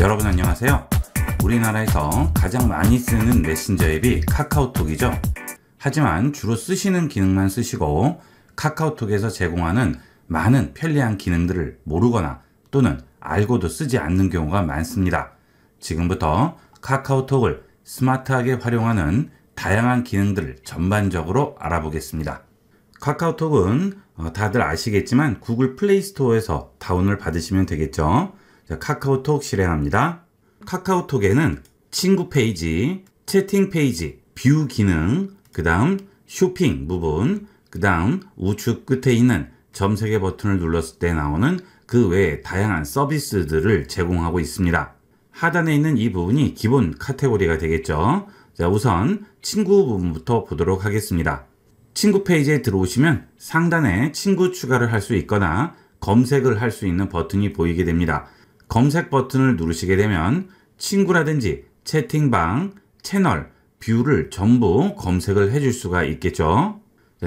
여러분 안녕하세요. 우리나라에서 가장 많이 쓰는 메신저 앱이 카카오톡이죠. 하지만 주로 쓰시는 기능만 쓰시고 카카오톡에서 제공하는 많은 편리한 기능들을 모르거나 또는 알고도 쓰지 않는 경우가 많습니다. 지금부터 카카오톡을 스마트하게 활용하는 다양한 기능들을 전반적으로 알아보겠습니다. 카카오톡은 어, 다들 아시겠지만 구글 플레이스토어에서 다운을 받으시면 되겠죠. 자, 카카오톡 실행합니다. 카카오톡에는 친구 페이지, 채팅 페이지, 뷰 기능, 그 다음 쇼핑 부분, 그 다음 우측 끝에 있는 점3개 버튼을 눌렀을 때 나오는 그 외에 다양한 서비스들을 제공하고 있습니다. 하단에 있는 이 부분이 기본 카테고리가 되겠죠. 자, 우선 친구 부분부터 보도록 하겠습니다. 친구 페이지에 들어오시면 상단에 친구 추가를 할 수 있거나 검색을 할 수 있는 버튼이 보이게 됩니다. 검색 버튼을 누르시게 되면 친구라든지 채팅방, 채널, 뷰를 전부 검색을 해 줄 수가 있겠죠.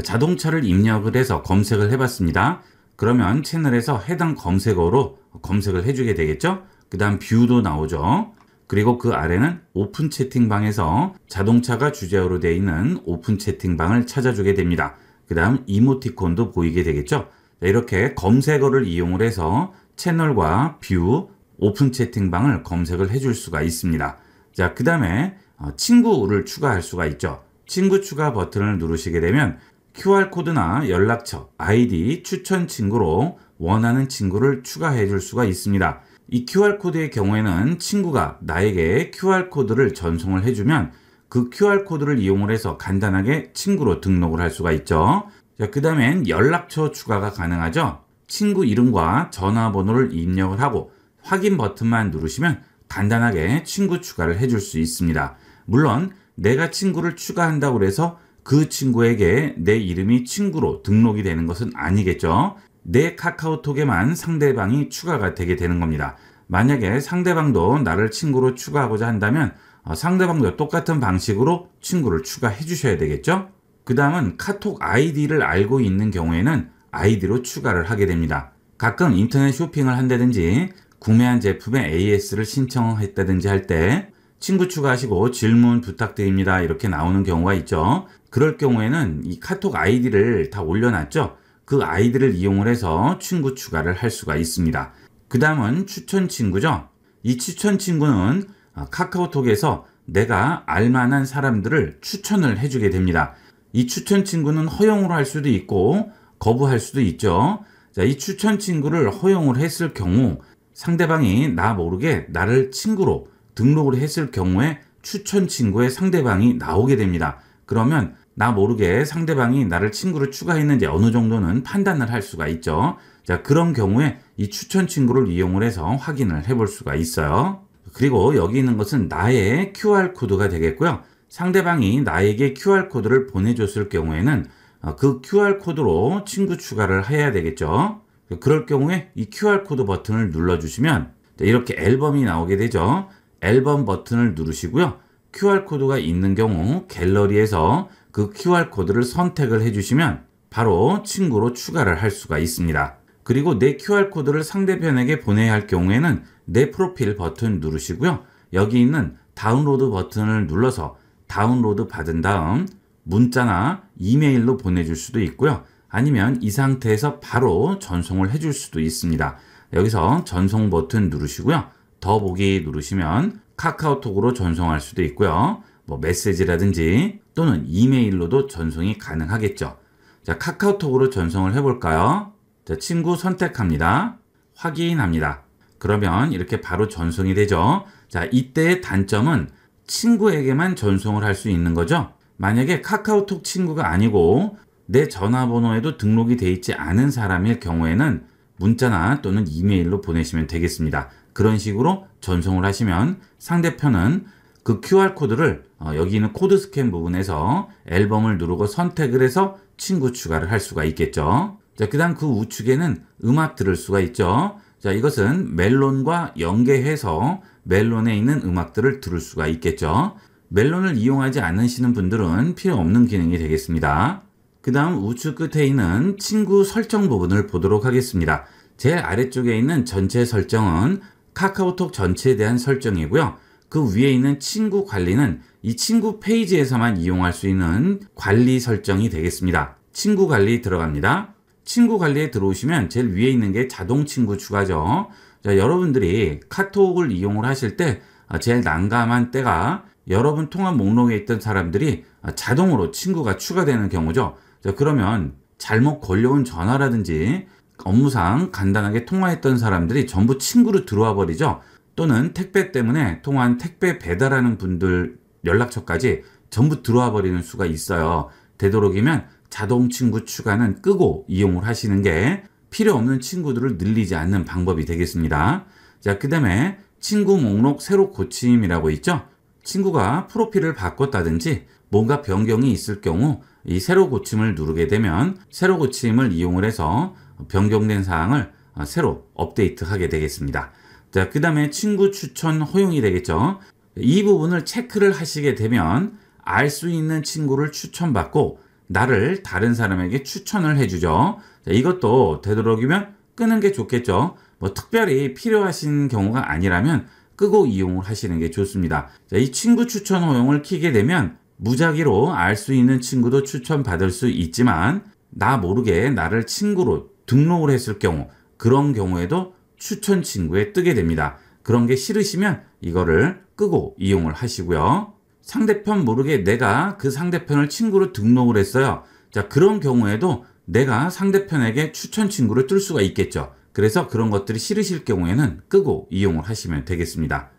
자동차를 입력을 해서 검색을 해봤습니다. 그러면 채널에서 해당 검색어로 검색을 해주게 되겠죠. 그 다음 뷰도 나오죠. 그리고 그 아래는 오픈 채팅방에서 자동차가 주제어로 되어 있는 오픈 채팅방을 찾아주게 됩니다. 그 다음 이모티콘도 보이게 되겠죠. 이렇게 검색어를 이용을 해서 채널과 뷰, 오픈 채팅방을 검색을 해줄 수가 있습니다. 자, 그 다음에 어, 친구를 추가할 수가 있죠. 친구 추가 버튼을 누르시게 되면 QR코드나 연락처, 아이디, 추천 친구로 원하는 친구를 추가해 줄 수가 있습니다. 이 QR코드의 경우에는 친구가 나에게 QR코드를 전송을 해주면 그 QR코드를 이용을 해서 간단하게 친구로 등록을 할 수가 있죠. 자, 그 다음엔 연락처 추가가 가능하죠. 친구 이름과 전화번호를 입력을 하고 확인 버튼만 누르시면 간단하게 친구 추가를 해줄 수 있습니다. 물론 내가 친구를 추가한다고 해서 그 친구에게 내 이름이 친구로 등록이 되는 것은 아니겠죠. 내 카카오톡에만 상대방이 추가가 되게 되는 겁니다. 만약에 상대방도 나를 친구로 추가하고자 한다면 어, 상대방도 똑같은 방식으로 친구를 추가해 주셔야 되겠죠. 그 다음은 카톡 아이디를 알고 있는 경우에는 아이디로 추가를 하게 됩니다. 가끔 인터넷 쇼핑을 한다든지 구매한 제품에 AS를 신청했다든지 할 때 친구 추가하시고 질문 부탁드립니다 이렇게 나오는 경우가 있죠. 그럴 경우에는 이 카톡 아이디를 다 올려놨죠. 그 아이디를 이용을 해서 친구 추가를 할 수가 있습니다. 그 다음은 추천 친구죠. 이 추천 친구는 카카오톡에서 내가 알만한 사람들을 추천을 해주게 됩니다. 이 추천 친구는 허용으로 할 수도 있고 거부할 수도 있죠. 자, 이 추천 친구를 허용을 했을 경우 상대방이 나 모르게 나를 친구로 등록을 했을 경우에 추천 친구의 상대방이 나오게 됩니다. 그러면 나 모르게 상대방이 나를 친구로 추가했는지 어느 정도는 판단을 할 수가 있죠. 자, 그런 경우에 이 추천 친구를 이용을 해서 확인을 해 볼 수가 있어요. 그리고 여기 있는 것은 나의 QR코드가 되겠고요. 상대방이 나에게 QR코드를 보내줬을 경우에는 아, 그 QR코드로 친구 추가를 해야 되겠죠. 그럴 경우에 이 QR코드 버튼을 눌러주시면 네, 이렇게 앨범이 나오게 되죠. 앨범 버튼을 누르시고요. QR코드가 있는 경우 갤러리에서 그 QR코드를 선택을 해주시면 바로 친구로 추가를 할 수가 있습니다. 그리고 내 QR코드를 상대편에게 보내야 할 경우에는 내 프로필 버튼 누르시고요. 여기 있는 다운로드 버튼을 눌러서 다운로드 받은 다음 문자나 이메일로 보내줄 수도 있고요. 아니면 이 상태에서 바로 전송을 해줄 수도 있습니다. 여기서 전송 버튼 누르시고요. 더보기 누르시면 카카오톡으로 전송할 수도 있고요. 뭐 메시지라든지 또는 이메일로도 전송이 가능하겠죠. 자, 카카오톡으로 전송을 해볼까요? 자, 친구 선택합니다. 확인합니다. 그러면 이렇게 바로 전송이 되죠. 자, 이때의 단점은 친구에게만 전송을 할 수 있는 거죠. 만약에 카카오톡 친구가 아니고 내 전화번호에도 등록이 돼 있지 않은 사람일 경우에는 문자나 또는 이메일로 보내시면 되겠습니다. 그런 식으로 전송을 하시면 상대편은 그 QR코드를 어, 여기 있는 코드 스캔 부분에서 앨범을 누르고 선택을 해서 친구 추가를 할 수가 있겠죠. 자, 그 다음 그 우측에는 음악 들을 수가 있죠. 자, 이것은 멜론과 연계해서 멜론에 있는 음악들을 들을 수가 있겠죠. 멜론을 이용하지 않으시는 분들은 필요 없는 기능이 되겠습니다. 그 다음 우측 끝에 있는 친구 설정 부분을 보도록 하겠습니다. 제일 아래쪽에 있는 전체 설정은 카카오톡 전체에 대한 설정이고요. 그 위에 있는 친구 관리는 이 친구 페이지에서만 이용할 수 있는 관리 설정이 되겠습니다. 친구 관리 들어갑니다. 친구 관리에 들어오시면 제일 위에 있는 게 자동 친구 추가죠. 자, 여러분들이 카톡을 이용을 하실 때 제일 난감한 때가 여러분 통화 목록에 있던 사람들이 자동으로 친구가 추가되는 경우죠. 자, 그러면 잘못 걸려온 전화라든지 업무상 간단하게 통화했던 사람들이 전부 친구로 들어와 버리죠. 또는 택배 때문에 통화한 택배 배달하는 분들 연락처까지 전부 들어와 버리는 수가 있어요. 되도록이면 자동 친구 추가는 끄고 이용을 하시는 게 필요 없는 친구들을 늘리지 않는 방법이 되겠습니다. 자, 그 다음에 친구 목록 새로 고침이라고 있죠? 친구가 프로필을 바꿨다든지 뭔가 변경이 있을 경우 이 새로 고침을 누르게 되면 새로 고침을 이용을 해서 변경된 사항을 새로 업데이트하게 되겠습니다. 자, 그 다음에 친구 추천 허용이 되겠죠. 이 부분을 체크를 하시게 되면 알 수 있는 친구를 추천받고 나를 다른 사람에게 추천을 해주죠. 자, 이것도 되도록이면 끄는 게 좋겠죠. 뭐 특별히 필요하신 경우가 아니라면 끄고 이용을 하시는 게 좋습니다. 자, 이 친구 추천 허용을 키게 되면 무작위로 알 수 있는 친구도 추천받을 수 있지만 나 모르게 나를 친구로 등록을 했을 경우 그런 경우에도 추천 친구에 뜨게 됩니다. 그런 게 싫으시면 이거를 끄고 이용을 하시고요. 상대편 모르게 내가 그 상대편을 친구로 등록을 했어요. 자, 그런 경우에도 내가 상대편에게 추천 친구를 뜰 수가 있겠죠. 그래서 그런 것들이 싫으실 경우에는 끄고 이용을 하시면 되겠습니다.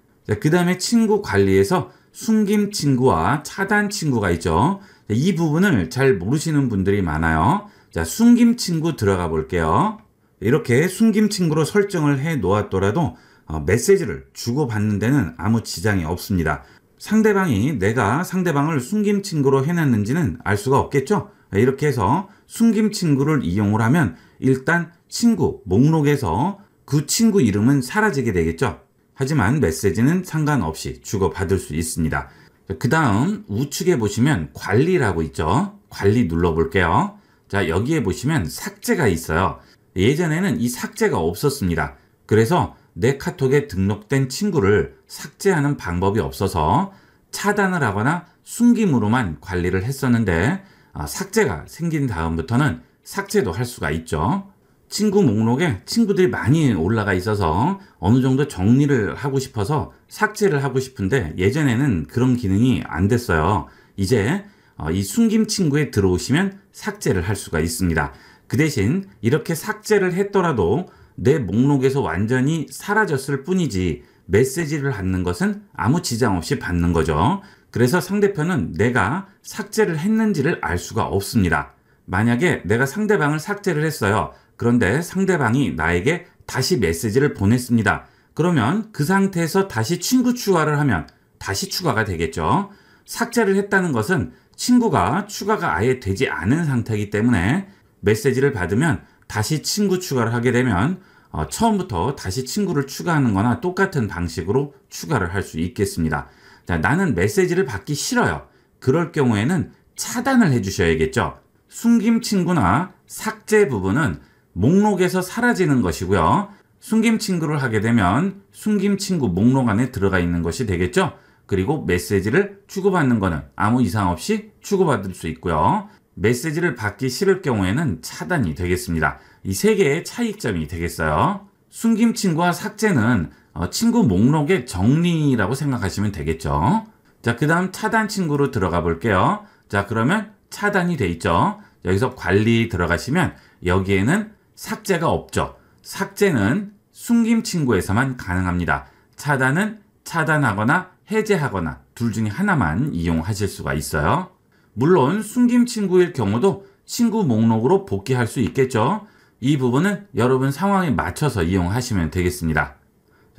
그 다음에 친구 관리에서 숨김 친구와 차단 친구가 있죠. 이 부분을 잘 모르시는 분들이 많아요. 자, 숨김 친구 들어가 볼게요. 이렇게 숨김 친구로 설정을 해 놓았더라도 어, 메시지를 주고받는 데는 아무 지장이 없습니다. 상대방이 내가 상대방을 숨김 친구로 해놨는지는 알 수가 없겠죠? 이렇게 해서 숨김 친구를 이용을 하면 일단 친구 목록에서 그 친구 이름은 사라지게 되겠죠. 하지만 메시지는 상관없이 주고받을 수 있습니다. 그 다음 우측에 보시면 관리라고 있죠. 관리 눌러볼게요. 자 여기에 보시면 삭제가 있어요. 예전에는 이 삭제가 없었습니다. 그래서 내 카톡에 등록된 친구를 삭제하는 방법이 없어서 차단을 하거나 숨김으로만 관리를 했었는데 아, 삭제가 생긴 다음부터는 삭제도 할 수가 있죠. 친구 목록에 친구들이 많이 올라가 있어서 어느 정도 정리를 하고 싶어서 삭제를 하고 싶은데 예전에는 그런 기능이 안 됐어요. 이제 어, 이 숨김 친구에 들어오시면 삭제를 할 수가 있습니다. 그 대신 이렇게 삭제를 했더라도 내 목록에서 완전히 사라졌을 뿐이지 메시지를 받는 것은 아무 지장 없이 받는 거죠. 그래서 상대편은 내가 삭제를 했는지를 알 수가 없습니다. 만약에 내가 상대방을 삭제를 했어요. 그런데 상대방이 나에게 다시 메시지를 보냈습니다. 그러면 그 상태에서 다시 친구 추가를 하면 다시 추가가 되겠죠. 삭제를 했다는 것은 친구가 추가가 아예 되지 않은 상태이기 때문에 메시지를 받으면 다시 친구 추가를 하게 되면 어, 처음부터 다시 친구를 추가하는 거나 똑같은 방식으로 추가를 할 수 있겠습니다. 자, 나는 메시지를 받기 싫어요. 그럴 경우에는 차단을 해주셔야겠죠. 숨김 친구나 삭제 부분은 목록에서 사라지는 것이고요. 숨김 친구를 하게 되면 숨김 친구 목록 안에 들어가 있는 것이 되겠죠. 그리고 메시지를 추구받는 것은 아무 이상 없이 추구받을 수 있고요. 메시지를 받기 싫을 경우에는 차단이 되겠습니다. 이 세 개의 차이점이 되겠어요. 숨김 친구와 삭제는 어, 친구 목록의 정리라고 생각하시면 되겠죠. 자, 그 다음 차단 친구로 들어가 볼게요. 자, 그러면 차단이 돼 있죠. 여기서 관리 들어가시면 여기에는 삭제가 없죠. 삭제는 숨김 친구에서만 가능합니다. 차단은 차단하거나 해제하거나 둘 중에 하나만 이용하실 수가 있어요. 물론 숨김 친구일 경우도 친구 목록으로 복귀할 수 있겠죠. 이 부분은 여러분 상황에 맞춰서 이용하시면 되겠습니다.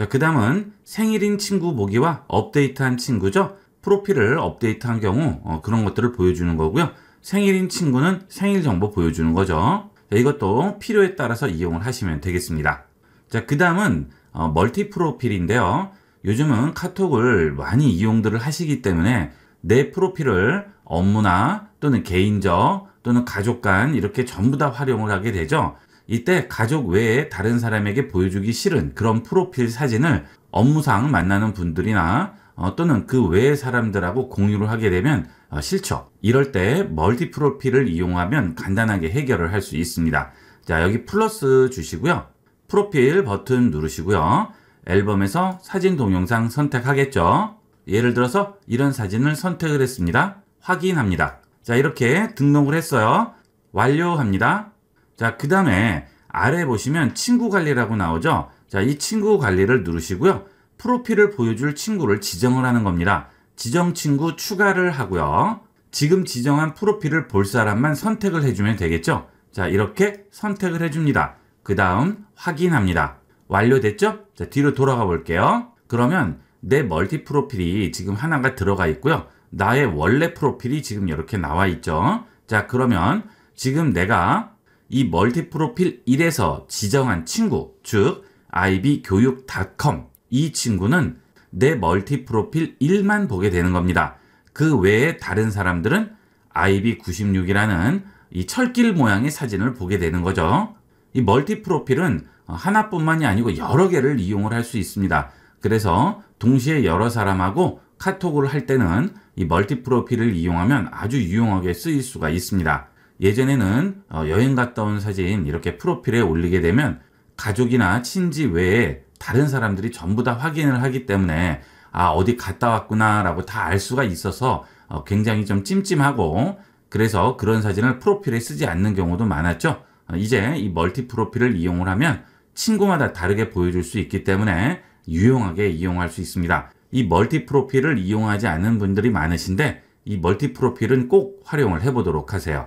그 다음은 생일인 친구 보기와 업데이트한 친구죠. 프로필을 업데이트한 경우 어, 그런 것들을 보여주는 거고요. 생일인 친구는 생일 정보 보여주는 거죠. 이것도 필요에 따라서 이용을 하시면 되겠습니다. 자, 그 다음은 어, 멀티 프로필인데요. 요즘은 카톡을 많이 이용들을 하시기 때문에 내 프로필을 업무나 또는 개인적 또는 가족 간 이렇게 전부 다 활용을 하게 되죠. 이때 가족 외에 다른 사람에게 보여주기 싫은 그런 프로필 사진을 업무상 만나는 분들이나 어, 또는 그 외의 사람들하고 공유를 하게 되면 어, 실적. 이럴 때 멀티 프로필을 이용하면 간단하게 해결을 할 수 있습니다. 자, 여기 플러스 주시고요. 프로필 버튼 누르시고요. 앨범에서 사진 동영상 선택하겠죠. 예를 들어서 이런 사진을 선택을 했습니다. 확인합니다. 자, 이렇게 등록을 했어요. 완료합니다. 자, 그 다음에 아래 보시면 친구 관리라고 나오죠. 자, 이 친구 관리를 누르시고요. 프로필을 보여줄 친구를 지정을 하는 겁니다. 지정 친구 추가를 하고요. 지금 지정한 프로필을 볼 사람만 선택을 해주면 되겠죠? 자, 이렇게 선택을 해줍니다. 그 다음 확인합니다. 완료됐죠? 자, 뒤로 돌아가 볼게요. 그러면 내 멀티 프로필이 지금 하나가 들어가 있고요. 나의 원래 프로필이 지금 이렇게 나와 있죠. 자, 그러면 지금 내가 이 멀티 프로필 1에서 지정한 친구, 즉, ib교육.com 이 친구는 내 멀티 프로필 1만 보게 되는 겁니다. 그 외에 다른 사람들은 IB96이라는 이 철길 모양의 사진을 보게 되는 거죠. 이 멀티 프로필은 하나뿐만이 아니고 여러 개를 이용을 할 수 있습니다. 그래서 동시에 여러 사람하고 카톡을 할 때는 이 멀티 프로필을 이용하면 아주 유용하게 쓰일 수가 있습니다. 예전에는 어, 여행 갔다 온 사진 이렇게 프로필에 올리게 되면 가족이나 친지 외에 다른 사람들이 전부 다 확인을 하기 때문에 아 어디 갔다 왔구나라고 다 알 수가 있어서 어, 굉장히 좀 찜찜하고 그래서 그런 사진을 프로필에 쓰지 않는 경우도 많았죠. 어, 이제 이 멀티 프로필을 이용을 하면 친구마다 다르게 보여줄 수 있기 때문에 유용하게 이용할 수 있습니다. 이 멀티 프로필을 이용하지 않는 분들이 많으신데 이 멀티 프로필은 꼭 활용을 해보도록 하세요.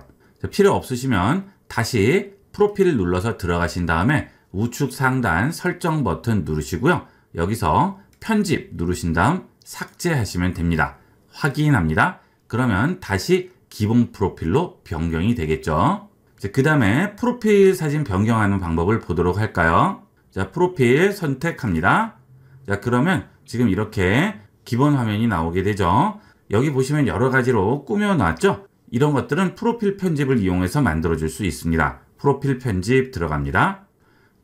필요 없으시면 다시 프로필을 눌러서 들어가신 다음에 우측 상단 설정 버튼 누르시고요. 여기서 편집 누르신 다음 삭제하시면 됩니다. 확인합니다. 그러면 다시 기본 프로필로 변경이 되겠죠. 그 다음에 프로필 사진 변경하는 방법을 보도록 할까요? 자, 프로필 선택합니다. 자, 그러면 지금 이렇게 기본 화면이 나오게 되죠. 여기 보시면 여러 가지로 꾸며놨죠? 이런 것들은 프로필 편집을 이용해서 만들어줄 수 있습니다. 프로필 편집 들어갑니다.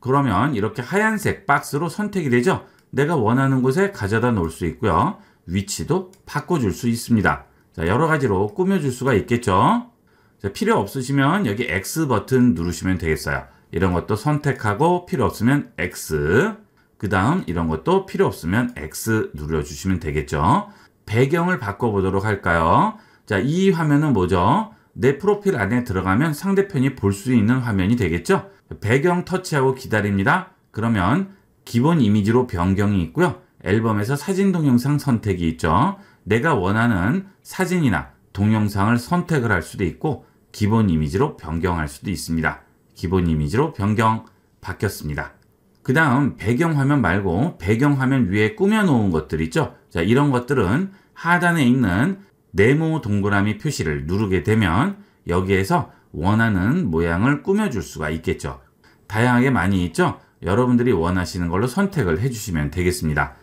그러면 이렇게 하얀색 박스로 선택이 되죠. 내가 원하는 곳에 가져다 놓을 수 있고요. 위치도 바꿔줄 수 있습니다. 자, 여러 가지로 꾸며줄 수가 있겠죠. 자, 필요 없으시면 여기 X 버튼 누르시면 되겠어요. 이런 것도 선택하고 필요 없으면 X 그 다음 이런 것도 필요 없으면 X 눌러주시면 되겠죠. 배경을 바꿔보도록 할까요? 자, 이 화면은 뭐죠? 내 프로필 안에 들어가면 상대편이 볼 수 있는 화면이 되겠죠? 배경 터치하고 기다립니다. 그러면 기본 이미지로 변경이 있고요. 앨범에서 사진 동영상 선택이 있죠. 내가 원하는 사진이나 동영상을 선택을 할 수도 있고 기본 이미지로 변경할 수도 있습니다. 기본 이미지로 변경 바뀌었습니다. 그 다음 배경화면 말고 배경화면 위에 꾸며놓은 것들 있죠. 자 이런 것들은 하단에 있는 네모 동그라미 표시를 누르게 되면 여기에서 원하는 모양을 꾸며줄 수가 있겠죠. 다양하게 많이 있죠? 여러분들이 원하시는 걸로 선택을 해주시면 되겠습니다.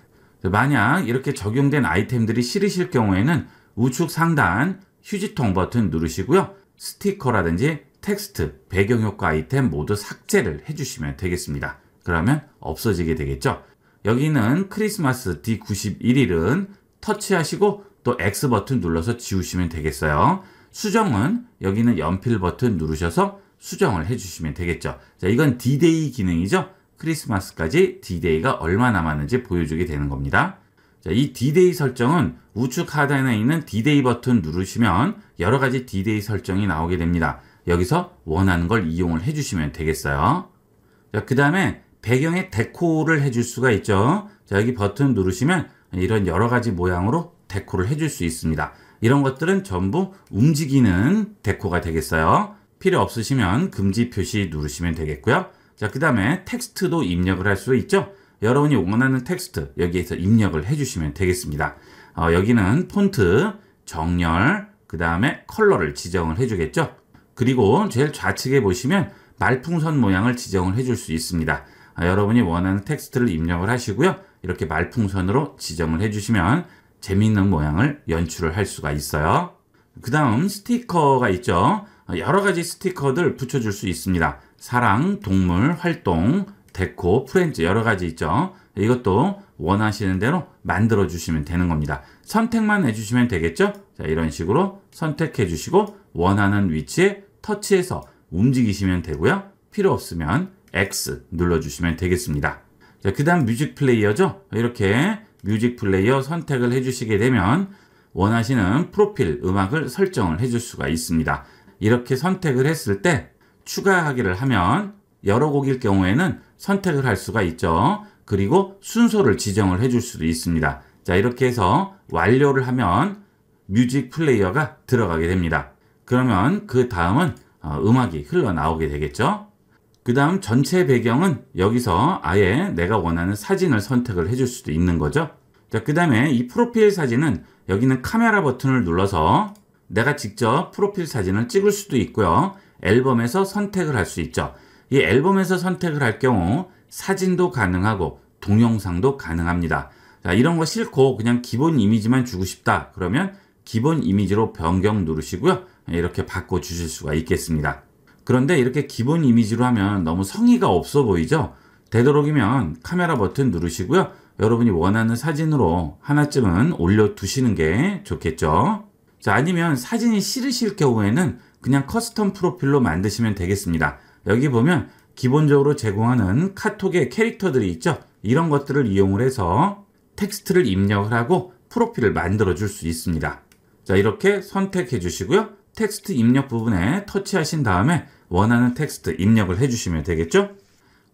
만약 이렇게 적용된 아이템들이 싫으실 경우에는 우측 상단 휴지통 버튼 누르시고요. 스티커라든지 텍스트, 배경효과 아이템 모두 삭제를 해주시면 되겠습니다. 그러면 없어지게 되겠죠. 여기는 크리스마스 D91일은 터치하시고 또 X 버튼 눌러서 지우시면 되겠어요. 수정은 여기는 연필 버튼 누르셔서 수정을 해주시면 되겠죠. 자, 이건 D-Day 기능이죠. 크리스마스까지 D-Day가 얼마 남았는지 보여주게 되는 겁니다. 자, 이 D-Day 설정은 우측 하단에 있는 D-Day 버튼 누르시면 여러 가지 D-Day 설정이 나오게 됩니다. 여기서 원하는 걸 이용을 해주시면 되겠어요. 자, 그 다음에 배경에 데코를 해줄 수가 있죠. 자, 여기 버튼 누르시면 이런 여러 가지 모양으로 데코를 해줄 수 있습니다. 이런 것들은 전부 움직이는 데코가 되겠어요. 필요 없으시면 금지 표시 누르시면 되겠고요. 자, 그 다음에 텍스트도 입력을 할 수 있죠. 여러분이 원하는 텍스트 여기에서 입력을 해주시면 되겠습니다. 어, 여기는 폰트, 정렬, 그 다음에 컬러를 지정을 해주겠죠. 그리고 제일 좌측에 보시면 말풍선 모양을 지정을 해줄 수 있습니다. 아, 여러분이 원하는 텍스트를 입력을 하시고요. 이렇게 말풍선으로 지정을 해주시면 재미있는 모양을 연출을 할 수가 있어요. 그 다음 스티커가 있죠. 아, 여러 가지 스티커들 붙여줄 수 있습니다. 사랑, 동물, 활동, 데코, 프렌즈 여러 가지 있죠. 이것도 원하시는 대로 만들어 주시면 되는 겁니다. 선택만 해주시면 되겠죠? 자, 이런 식으로 선택해 주시고 원하는 위치에 터치해서 움직이시면 되고요. 필요 없으면 X 눌러주시면 되겠습니다. 그 다음 뮤직 플레이어죠. 이렇게 뮤직 플레이어 선택을 해주시게 되면 원하시는 프로필 음악을 설정을 해 줄 수가 있습니다. 이렇게 선택을 했을 때 추가하기를 하면 여러 곡일 경우에는 선택을 할 수가 있죠. 그리고 순서를 지정을 해 줄 수도 있습니다. 자 이렇게 해서 완료를 하면 뮤직 플레이어가 들어가게 됩니다. 그러면 그 다음은 어, 음악이 흘러나오게 되겠죠. 그 다음 전체 배경은 여기서 아예 내가 원하는 사진을 선택을 해 줄 수도 있는 거죠. 자, 그 다음에 이 프로필 사진은 여기는 카메라 버튼을 눌러서 내가 직접 프로필 사진을 찍을 수도 있고요. 앨범에서 선택을 할 수 있죠. 이 앨범에서 선택을 할 경우 사진도 가능하고 동영상도 가능합니다. 자, 이런 거 싫고 그냥 기본 이미지만 주고 싶다. 그러면 기본 이미지로 변경 누르시고요. 이렇게 바꿔 주실 수가 있겠습니다. 그런데 이렇게 기본 이미지로 하면 너무 성의가 없어 보이죠? 되도록이면 카메라 버튼 누르시고요. 여러분이 원하는 사진으로 하나쯤은 올려 두시는 게 좋겠죠? 아니면 사진이 싫으실 경우에는 그냥 커스텀 프로필로 만드시면 되겠습니다. 여기 보면 기본적으로 제공하는 카톡의 캐릭터들이 있죠. 이런 것들을 이용을 해서 텍스트를 입력을 하고 프로필을 만들어 줄 수 있습니다. 자 이렇게 선택해 주시고요. 텍스트 입력 부분에 터치하신 다음에 원하는 텍스트 입력을 해주시면 되겠죠.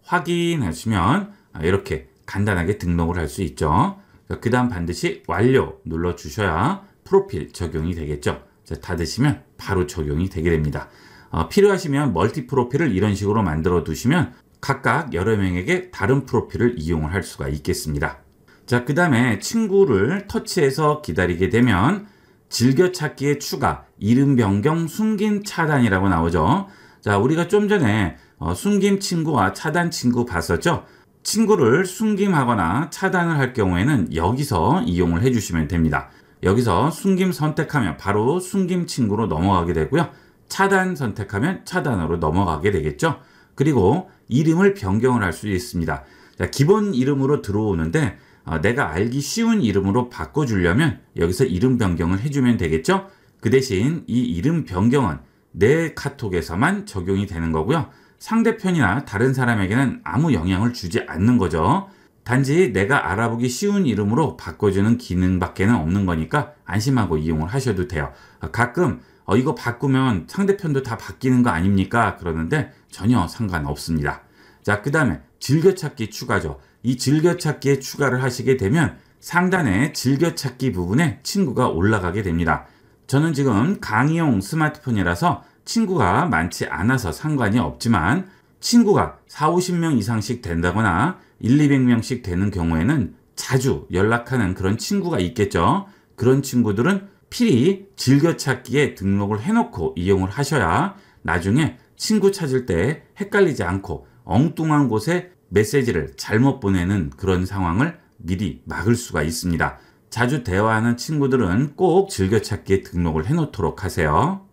확인하시면 이렇게 간단하게 등록을 할 수 있죠. 그 다음 반드시 완료 눌러주셔야 프로필 적용이 되겠죠. 닫으시면 바로 적용이 되게 됩니다. 어, 필요하시면 멀티 프로필을 이런 식으로 만들어 두시면 각각 여러 명에게 다른 프로필을 이용을 할 수가 있겠습니다. 자, 그 다음에 친구를 터치해서 기다리게 되면 즐겨찾기에 추가, 이름 변경, 숨김 차단이라고 나오죠. 자, 우리가 좀 전에 어, 숨김 친구와 차단 친구 봤었죠? 친구를 숨김하거나 차단을 할 경우에는 여기서 이용을 해주시면 됩니다. 여기서 숨김 선택하면 바로 숨김 친구로 넘어가게 되고요. 차단 선택하면 차단으로 넘어가게 되겠죠. 그리고 이름을 변경을 할 수 있습니다. 자, 기본 이름으로 들어오는데 어, 내가 알기 쉬운 이름으로 바꿔주려면 여기서 이름 변경을 해주면 되겠죠. 그 대신 이 이름 변경은 내 카톡에서만 적용이 되는 거고요. 상대편이나 다른 사람에게는 아무 영향을 주지 않는 거죠. 단지 내가 알아보기 쉬운 이름으로 바꿔주는 기능밖에는 없는 거니까 안심하고 이용을 하셔도 돼요. 가끔 어, 이거 바꾸면 상대편도 다 바뀌는 거 아닙니까? 그러는데 전혀 상관없습니다. 자, 그 다음에 즐겨찾기 추가죠. 이 즐겨찾기에 추가를 하시게 되면 상단에 즐겨찾기 부분에 친구가 올라가게 됩니다. 저는 지금 강의용 스마트폰이라서 친구가 많지 않아서 상관이 없지만 친구가 4, 50명 이상씩 된다거나 1, 200명씩 되는 경우에는 자주 연락하는 그런 친구가 있겠죠. 그런 친구들은 필히 즐겨찾기에 등록을 해놓고 이용을 하셔야 나중에 친구 찾을 때 헷갈리지 않고 엉뚱한 곳에 메시지를 잘못 보내는 그런 상황을 미리 막을 수가 있습니다. 자주 대화하는 친구들은 꼭 즐겨찾기에 등록을 해놓도록 하세요.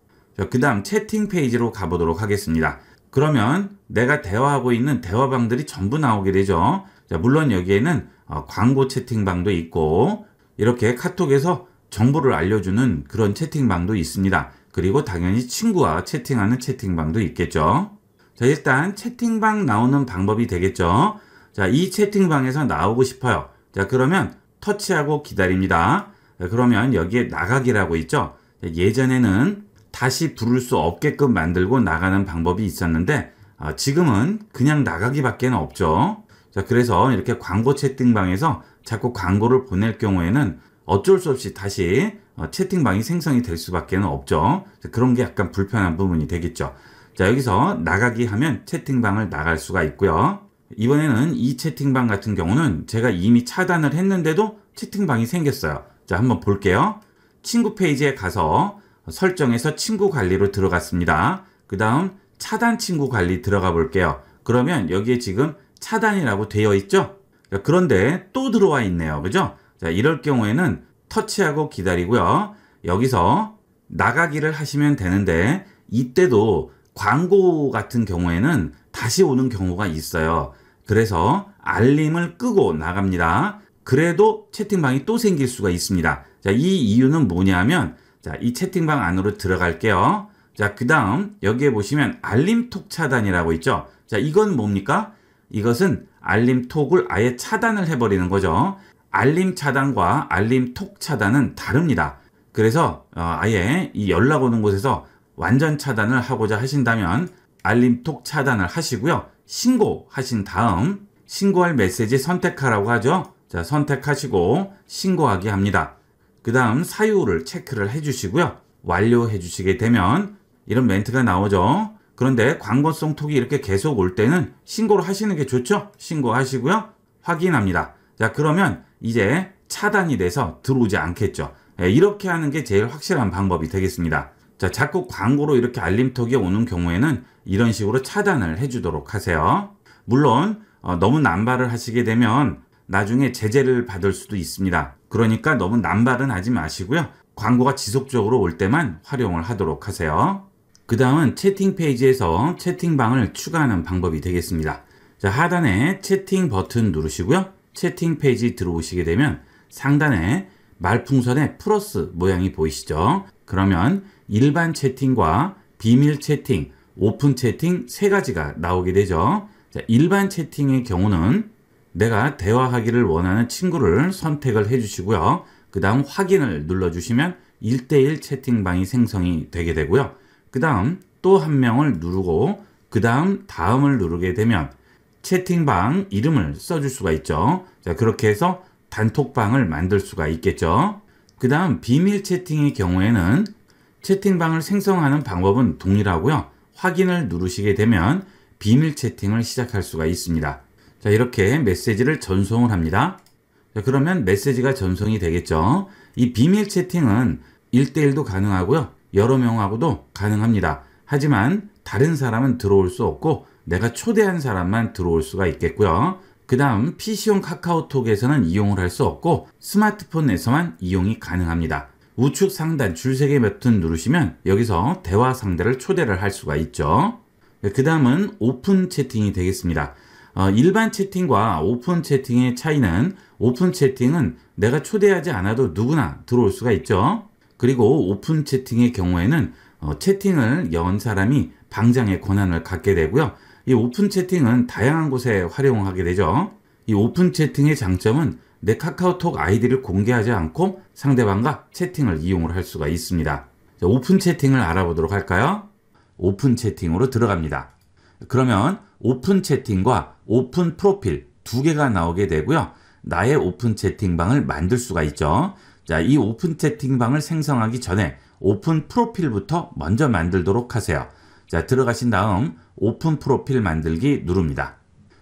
그 다음 채팅 페이지로 가보도록 하겠습니다. 그러면 내가 대화하고 있는 대화방들이 전부 나오게 되죠. 자, 물론 여기에는 어, 광고 채팅방도 있고 이렇게 카톡에서 정보를 알려주는 그런 채팅방도 있습니다. 그리고 당연히 친구와 채팅하는 채팅방도 있겠죠. 자, 일단 채팅방 나오는 방법이 되겠죠. 자, 이 채팅방에서 나오고 싶어요. 자, 그러면 터치하고 기다립니다. 자, 그러면 여기에 나가기라고 있죠. 예전에는 다시 부를 수 없게끔 만들고 나가는 방법이 있었는데 아, 지금은 그냥 나가기밖에 없죠. 자, 그래서 이렇게 광고 채팅방에서 자꾸 광고를 보낼 경우에는 어쩔 수 없이 다시 어, 채팅방이 생성이 될 수밖에 없죠. 그런 게 약간 불편한 부분이 되겠죠. 자, 여기서 나가기 하면 채팅방을 나갈 수가 있고요. 이번에는 이 채팅방 같은 경우는 제가 이미 차단을 했는데도 채팅방이 생겼어요. 자, 한번 볼게요. 친구 페이지에 가서 설정에서 친구 관리로 들어갔습니다. 그 다음 차단 친구 관리 들어가 볼게요. 그러면 여기에 지금 차단이라고 되어 있죠? 그런데 또 들어와 있네요. 그죠? 자, 이럴 경우에는 터치하고 기다리고요. 여기서 나가기를 하시면 되는데 이때도 광고 같은 경우에는 다시 오는 경우가 있어요. 그래서 알림을 끄고 나갑니다. 그래도 채팅방이 또 생길 수가 있습니다. 자, 이 이유는 뭐냐면 자, 이 채팅방 안으로 들어갈게요. 자, 그 다음 여기에 보시면 알림톡 차단이라고 있죠. 자, 이건 뭡니까? 이것은 알림톡을 아예 차단을 해버리는 거죠. 알림 차단과 알림톡 차단은 다릅니다. 그래서 어, 아예 이 연락 오는 곳에서 완전 차단을 하고자 하신다면 알림톡 차단을 하시고요. 신고하신 다음 신고할 메시지 선택하라고 하죠. 자, 선택하시고 신고하게 합니다. 그 다음 사유를 체크를 해주시고요. 완료해 주시게 되면 이런 멘트가 나오죠. 그런데 광고성 톡이 이렇게 계속 올 때는 신고를 하시는 게 좋죠. 신고하시고요. 확인합니다. 자 그러면 이제 차단이 돼서 들어오지 않겠죠. 예, 이렇게 하는 게 제일 확실한 방법이 되겠습니다. 자 자꾸 광고로 이렇게 알림톡이 오는 경우에는 이런 식으로 차단을 해주도록 하세요. 물론 어, 너무 남발을 하시게 되면 나중에 제재를 받을 수도 있습니다. 그러니까 너무 남발은 하지 마시고요. 광고가 지속적으로 올 때만 활용을 하도록 하세요. 그 다음은 채팅 페이지에서 채팅방을 추가하는 방법이 되겠습니다. 자, 하단에 채팅 버튼 누르시고요. 채팅 페이지 들어오시게 되면 상단에 말풍선의 플러스 모양이 보이시죠? 그러면 일반 채팅과 비밀 채팅, 오픈 채팅 세 가지가 나오게 되죠. 자, 일반 채팅의 경우는 내가 대화하기를 원하는 친구를 선택을 해주시고요. 그 다음 확인을 눌러주시면 1대1 채팅방이 생성이 되게 되고요. 그 다음 또 한 명을 누르고 그 다음 다음을 누르게 되면 채팅방 이름을 써줄 수가 있죠. 자 그렇게 해서 단톡방을 만들 수가 있겠죠. 그 다음 비밀 채팅의 경우에는 채팅방을 생성하는 방법은 동일하고요. 확인을 누르시게 되면 비밀 채팅을 시작할 수가 있습니다. 자, 이렇게 메시지를 전송을 합니다. 자, 그러면 메시지가 전송이 되겠죠. 이 비밀 채팅은 1대1도 가능하고요. 여러 명하고도 가능합니다. 하지만 다른 사람은 들어올 수 없고 내가 초대한 사람만 들어올 수가 있겠고요. 그 다음 PC용 카카오톡에서는 이용을 할 수 없고 스마트폰에서만 이용이 가능합니다. 우측 상단 줄 세개 버튼 누르시면 여기서 대화 상대를 초대를 할 수가 있죠. 네, 그 다음은 오픈 채팅이 되겠습니다. 어, 일반 채팅과 오픈 채팅의 차이는 오픈 채팅은 내가 초대하지 않아도 누구나 들어올 수가 있죠. 그리고 오픈 채팅의 경우에는 어, 채팅을 연 사람이 방장의 권한을 갖게 되고요. 이 오픈 채팅은 다양한 곳에 활용하게 되죠. 이 오픈 채팅의 장점은 내 카카오톡 아이디를 공개하지 않고 상대방과 채팅을 이용을 할 수가 있습니다. 오픈 채팅을 알아보도록 할까요? 오픈 채팅으로 들어갑니다. 그러면 오픈 채팅과 오픈 프로필 두 개가 나오게 되고요. 나의 오픈 채팅방을 만들 수가 있죠. 자, 이 오픈 채팅방을 생성하기 전에 오픈 프로필부터 먼저 만들도록 하세요. 자, 들어가신 다음 오픈 프로필 만들기 누릅니다.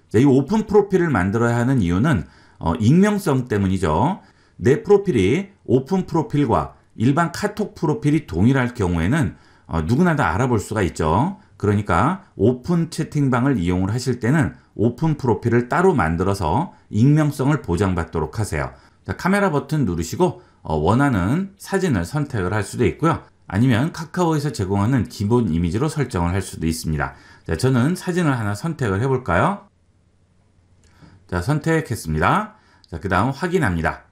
자, 이 오픈 프로필을 만들어야 하는 이유는 어, 익명성 때문이죠. 내 프로필이 오픈 프로필과 일반 카톡 프로필이 동일할 경우에는 어, 누구나 다 알아볼 수가 있죠. 그러니까 오픈 채팅방을 이용을 하실 때는 오픈 프로필을 따로 만들어서 익명성을 보장받도록 하세요. 자, 카메라 버튼 누르시고 어, 원하는 사진을 선택을 할 수도 있고요. 아니면 카카오에서 제공하는 기본 이미지로 설정을 할 수도 있습니다. 자, 저는 사진을 하나 선택을 해볼까요? 자, 선택했습니다. 자, 그 다음 확인합니다.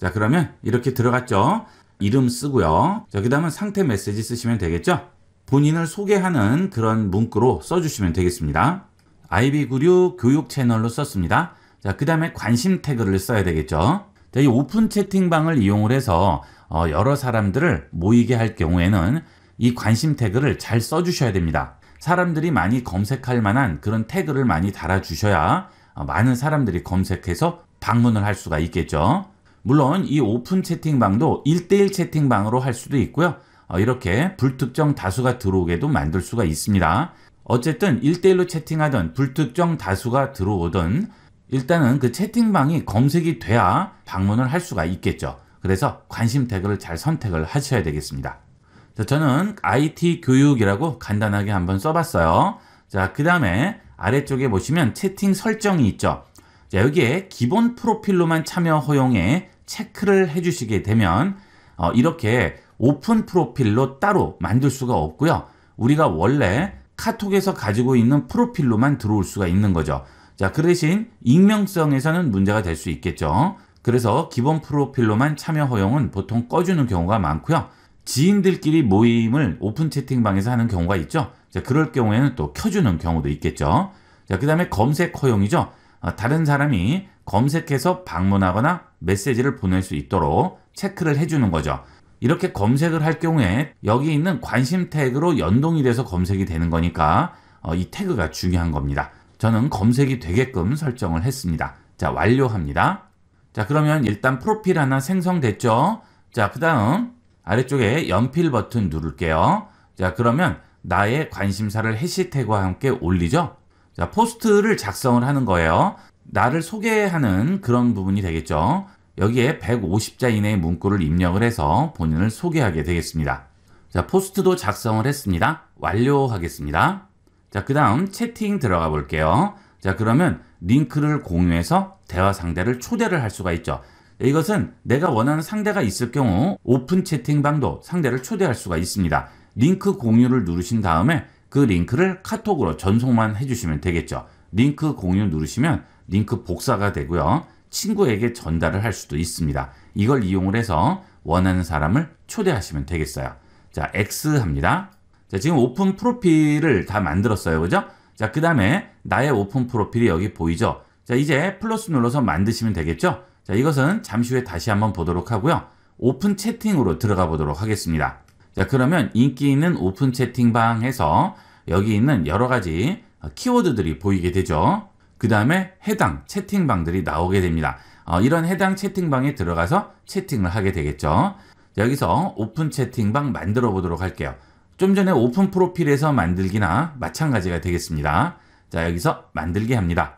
자, 그러면 이렇게 들어갔죠? 이름 쓰고요. 자, 그 다음은 상태 메시지 쓰시면 되겠죠? 본인을 소개하는 그런 문구로 써주시면 되겠습니다. 아이비구류 교육 채널로 썼습니다. 자, 그 다음에 관심 태그를 써야 되겠죠. 자, 이 오픈 채팅방을 이용을 해서 어, 여러 사람들을 모이게 할 경우에는 이 관심 태그를 잘 써주셔야 됩니다. 사람들이 많이 검색할 만한 그런 태그를 많이 달아주셔야 어, 많은 사람들이 검색해서 방문을 할 수가 있겠죠. 물론 이 오픈 채팅방도 1대1 채팅방으로 할 수도 있고요. 어, 이렇게 불특정 다수가 들어오게도 만들 수가 있습니다. 어쨌든 1대1로 채팅하던 불특정 다수가 들어오던 일단은 그 채팅방이 검색이 돼야 방문을 할 수가 있겠죠. 그래서 관심 태그를 잘 선택을 하셔야 되겠습니다. 자, 저는 IT 교육이라고 간단하게 한번 써봤어요. 자, 그 다음에 아래쪽에 보시면 채팅 설정이 있죠. 자, 여기에 기본 프로필로만 참여 허용에 체크를 해주시게 되면 어, 이렇게 오픈 프로필로 따로 만들 수가 없고요. 우리가 원래 카톡에서 가지고 있는 프로필로만 들어올 수가 있는 거죠. 자, 그 대신 익명성에서는 문제가 될 수 있겠죠. 그래서 기본 프로필로만 참여 허용은 보통 꺼주는 경우가 많고요. 지인들끼리 모임을 오픈 채팅방에서 하는 경우가 있죠. 자, 그럴 경우에는 또 켜주는 경우도 있겠죠. 자, 그 다음에 검색 허용이죠. 어, 다른 사람이 검색해서 방문하거나 메시지를 보낼 수 있도록 체크를 해주는 거죠. 이렇게 검색을 할 경우에 여기 있는 관심 태그로 연동이 돼서 검색이 되는 거니까 어, 이 태그가 중요한 겁니다. 저는 검색이 되게끔 설정을 했습니다. 자, 완료합니다. 자, 그러면 일단 프로필 하나 생성됐죠? 자, 그 다음 아래쪽에 연필 버튼 누를게요. 자, 그러면 나의 관심사를 해시태그와 함께 올리죠? 자, 포스트를 작성을 하는 거예요. 나를 소개하는 그런 부분이 되겠죠. 여기에 150자 이내의 문구를 입력을 해서 본인을 소개하게 되겠습니다. 자, 포스트도 작성을 했습니다. 완료하겠습니다. 자, 그 다음 채팅 들어가 볼게요. 자, 그러면 링크를 공유해서 대화 상대를 초대를 할 수가 있죠. 이것은 내가 원하는 상대가 있을 경우 오픈 채팅방도 상대를 초대할 수가 있습니다. 링크 공유를 누르신 다음에 그 링크를 카톡으로 전송만 해주시면 되겠죠. 링크 공유 누르시면 링크 복사가 되고요. 친구에게 전달을 할 수도 있습니다. 이걸 이용을 해서 원하는 사람을 초대하시면 되겠어요. 자, X 합니다. 자, 지금 오픈 프로필을 다 만들었어요. 그죠? 자, 그 다음에 나의 오픈 프로필이 여기 보이죠? 자, 이제 플러스 눌러서 만드시면 되겠죠? 자, 이것은 잠시 후에 다시 한번 보도록 하고요. 오픈 채팅으로 들어가 보도록 하겠습니다. 자, 그러면 인기 있는 오픈 채팅방에서 여기 있는 여러 가지 키워드들이 보이게 되죠. 그 다음에 해당 채팅방들이 나오게 됩니다. 어, 이런 해당 채팅방에 들어가서 채팅을 하게 되겠죠. 여기서 오픈 채팅방 만들어 보도록 할게요. 좀 전에 오픈 프로필에서 만들기나 마찬가지가 되겠습니다. 자 여기서 만들기 합니다.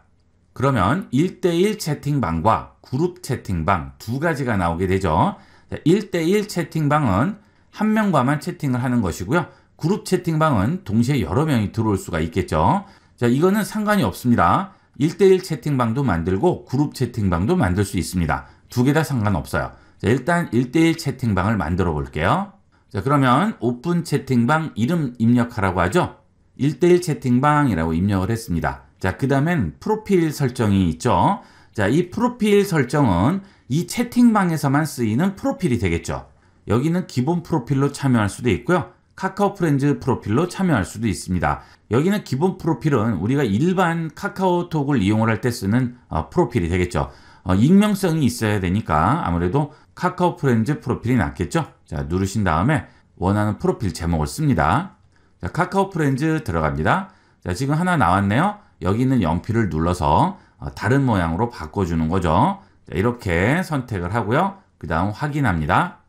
그러면 1대1 채팅방과 그룹 채팅방 두 가지가 나오게 되죠. 1대1 채팅방은 한 명과만 채팅을 하는 것이고요. 그룹 채팅방은 동시에 여러 명이 들어올 수가 있겠죠. 자 이거는 상관이 없습니다. 1대1 채팅방도 만들고 그룹 채팅방도 만들 수 있습니다. 두 개 다 상관없어요. 자, 일단 1대1 채팅방을 만들어 볼게요. 자, 그러면 오픈 채팅방 이름 입력하라고 하죠? 1대1 채팅방이라고 입력을 했습니다. 자, 그 다음엔 프로필 설정이 있죠. 자, 이 프로필 설정은 이 채팅방에서만 쓰이는 프로필이 되겠죠. 여기는 기본 프로필로 참여할 수도 있고요. 카카오 프렌즈 프로필로 참여할 수도 있습니다. 여기는 기본 프로필은 우리가 일반 카카오톡을 이용을 할 때 쓰는 어, 프로필이 되겠죠. 어, 익명성이 있어야 되니까 아무래도 카카오 프렌즈 프로필이 낫겠죠. 자 누르신 다음에 원하는 프로필 제목을 씁니다. 자, 카카오 프렌즈 들어갑니다. 자 지금 하나 나왔네요. 여기 있는 연필을 눌러서 어, 다른 모양으로 바꿔주는 거죠. 자, 이렇게 선택을 하고요. 그 다음 확인합니다.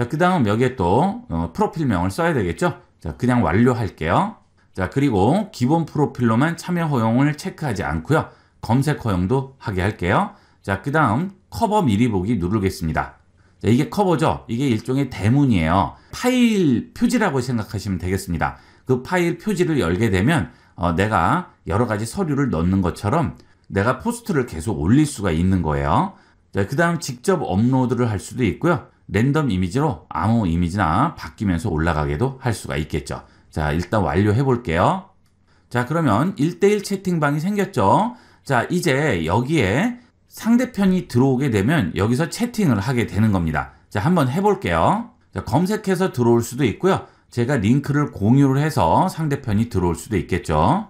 자, 그 다음 여기에 또 어, 프로필명을 써야 되겠죠? 자, 그냥 완료할게요. 자, 그리고 기본 프로필로만 참여 허용을 체크하지 않고요. 검색 허용도 하게 할게요. 자, 그 다음 커버 미리 보기 누르겠습니다. 자, 이게 커버죠? 이게 일종의 대문이에요. 파일 표지라고 생각하시면 되겠습니다. 그 파일 표지를 열게 되면 어, 내가 여러 가지 서류를 넣는 것처럼 내가 포스트를 계속 올릴 수가 있는 거예요. 자, 그 다음 직접 업로드를 할 수도 있고요. 랜덤 이미지로 아무 이미지나 바뀌면서 올라가게도 할 수가 있겠죠. 자, 일단 완료해 볼게요. 자, 그러면 1대1 채팅방이 생겼죠. 자, 이제 여기에 상대편이 들어오게 되면 여기서 채팅을 하게 되는 겁니다. 자, 한번 해볼게요. 자, 검색해서 들어올 수도 있고요. 제가 링크를 공유를 해서 상대편이 들어올 수도 있겠죠.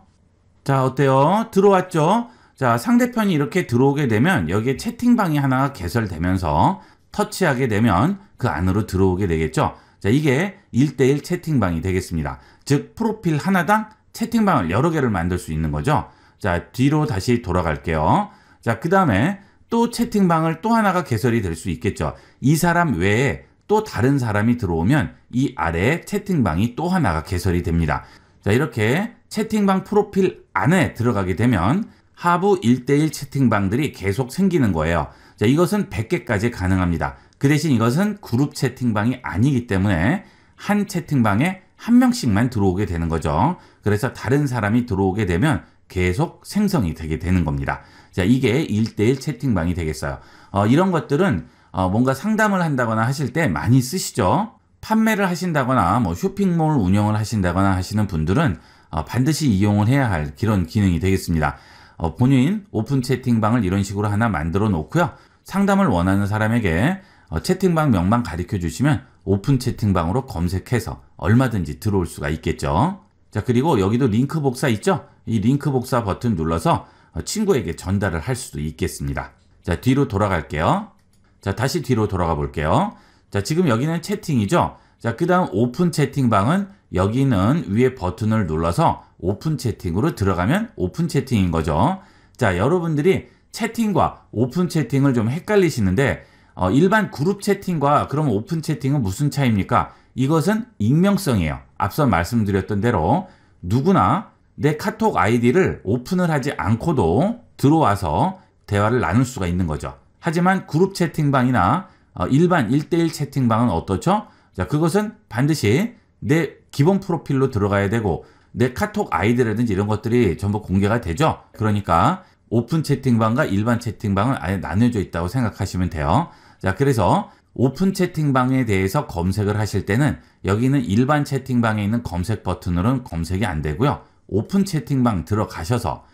자, 어때요? 들어왔죠? 자, 상대편이 이렇게 들어오게 되면 여기에 채팅방이 하나가 개설되면서 터치하게 되면 그 안으로 들어오게 되겠죠. 자, 이게 1대1 채팅방이 되겠습니다. 즉, 프로필 하나당 채팅방을 여러 개를 만들 수 있는 거죠. 자, 뒤로 다시 돌아갈게요. 자, 그 다음에 또 채팅방을 또 하나가 개설이 될 수 있겠죠. 이 사람 외에 또 다른 사람이 들어오면 이 아래에 채팅방이 또 하나가 개설이 됩니다. 자, 이렇게 채팅방 프로필 안에 들어가게 되면 하부 1대1 채팅방들이 계속 생기는 거예요. 자, 이것은 100개까지 가능합니다. 그 대신 이것은 그룹 채팅방이 아니기 때문에 한 채팅방에 한 명씩만 들어오게 되는 거죠. 그래서 다른 사람이 들어오게 되면 계속 생성이 되게 되는 겁니다. 자, 이게 1대1 채팅방이 되겠어요. 어, 이런 것들은 어, 뭔가 상담을 한다거나 하실 때 많이 쓰시죠. 판매를 하신다거나 뭐 쇼핑몰 운영을 하신다거나 하시는 분들은 어, 반드시 이용을 해야 할 그런 기능이 되겠습니다. 어, 본인 오픈 채팅방을 이런 식으로 하나 만들어 놓고요. 상담을 원하는 사람에게 어, 채팅방 명만 가르켜 주시면 오픈 채팅방으로 검색해서 얼마든지 들어올 수가 있겠죠. 자 그리고 여기도 링크 복사 있죠? 이 링크 복사 버튼 눌러서 어, 친구에게 전달을 할 수도 있겠습니다. 자 뒤로 돌아갈게요. 자 다시 뒤로 돌아가 볼게요. 자 지금 여기는 채팅이죠? 자그 다음 오픈 채팅방은 여기는 위에 버튼을 눌러서 오픈 채팅으로 들어가면 오픈 채팅인 거죠. 자 여러분들이 채팅과 오픈 채팅을 좀 헷갈리시는데 어, 일반 그룹 채팅과 그럼 오픈 채팅은 무슨 차이입니까? 이것은 익명성이에요. 앞서 말씀드렸던 대로 누구나 내 카톡 아이디를 오픈을 하지 않고도 들어와서 대화를 나눌 수가 있는 거죠. 하지만 그룹 채팅방이나 어, 일반 1대1 채팅방은 어떻죠? 자, 그것은 반드시 내 기본 프로필로 들어가야 되고 내 카톡 아이디라든지 이런 것들이 전부 공개가 되죠. 그러니까 오픈 채팅방과 일반 채팅방을 아예 나눠져 있다고 생각하시면 돼요. 자, 그래서 오픈 채팅방에 대해서 검색을 하실 때는 여기는 일반 채팅방에 있는 검색 버튼으로는 검색이 안 되고요. 오픈 채팅방 들어가셔서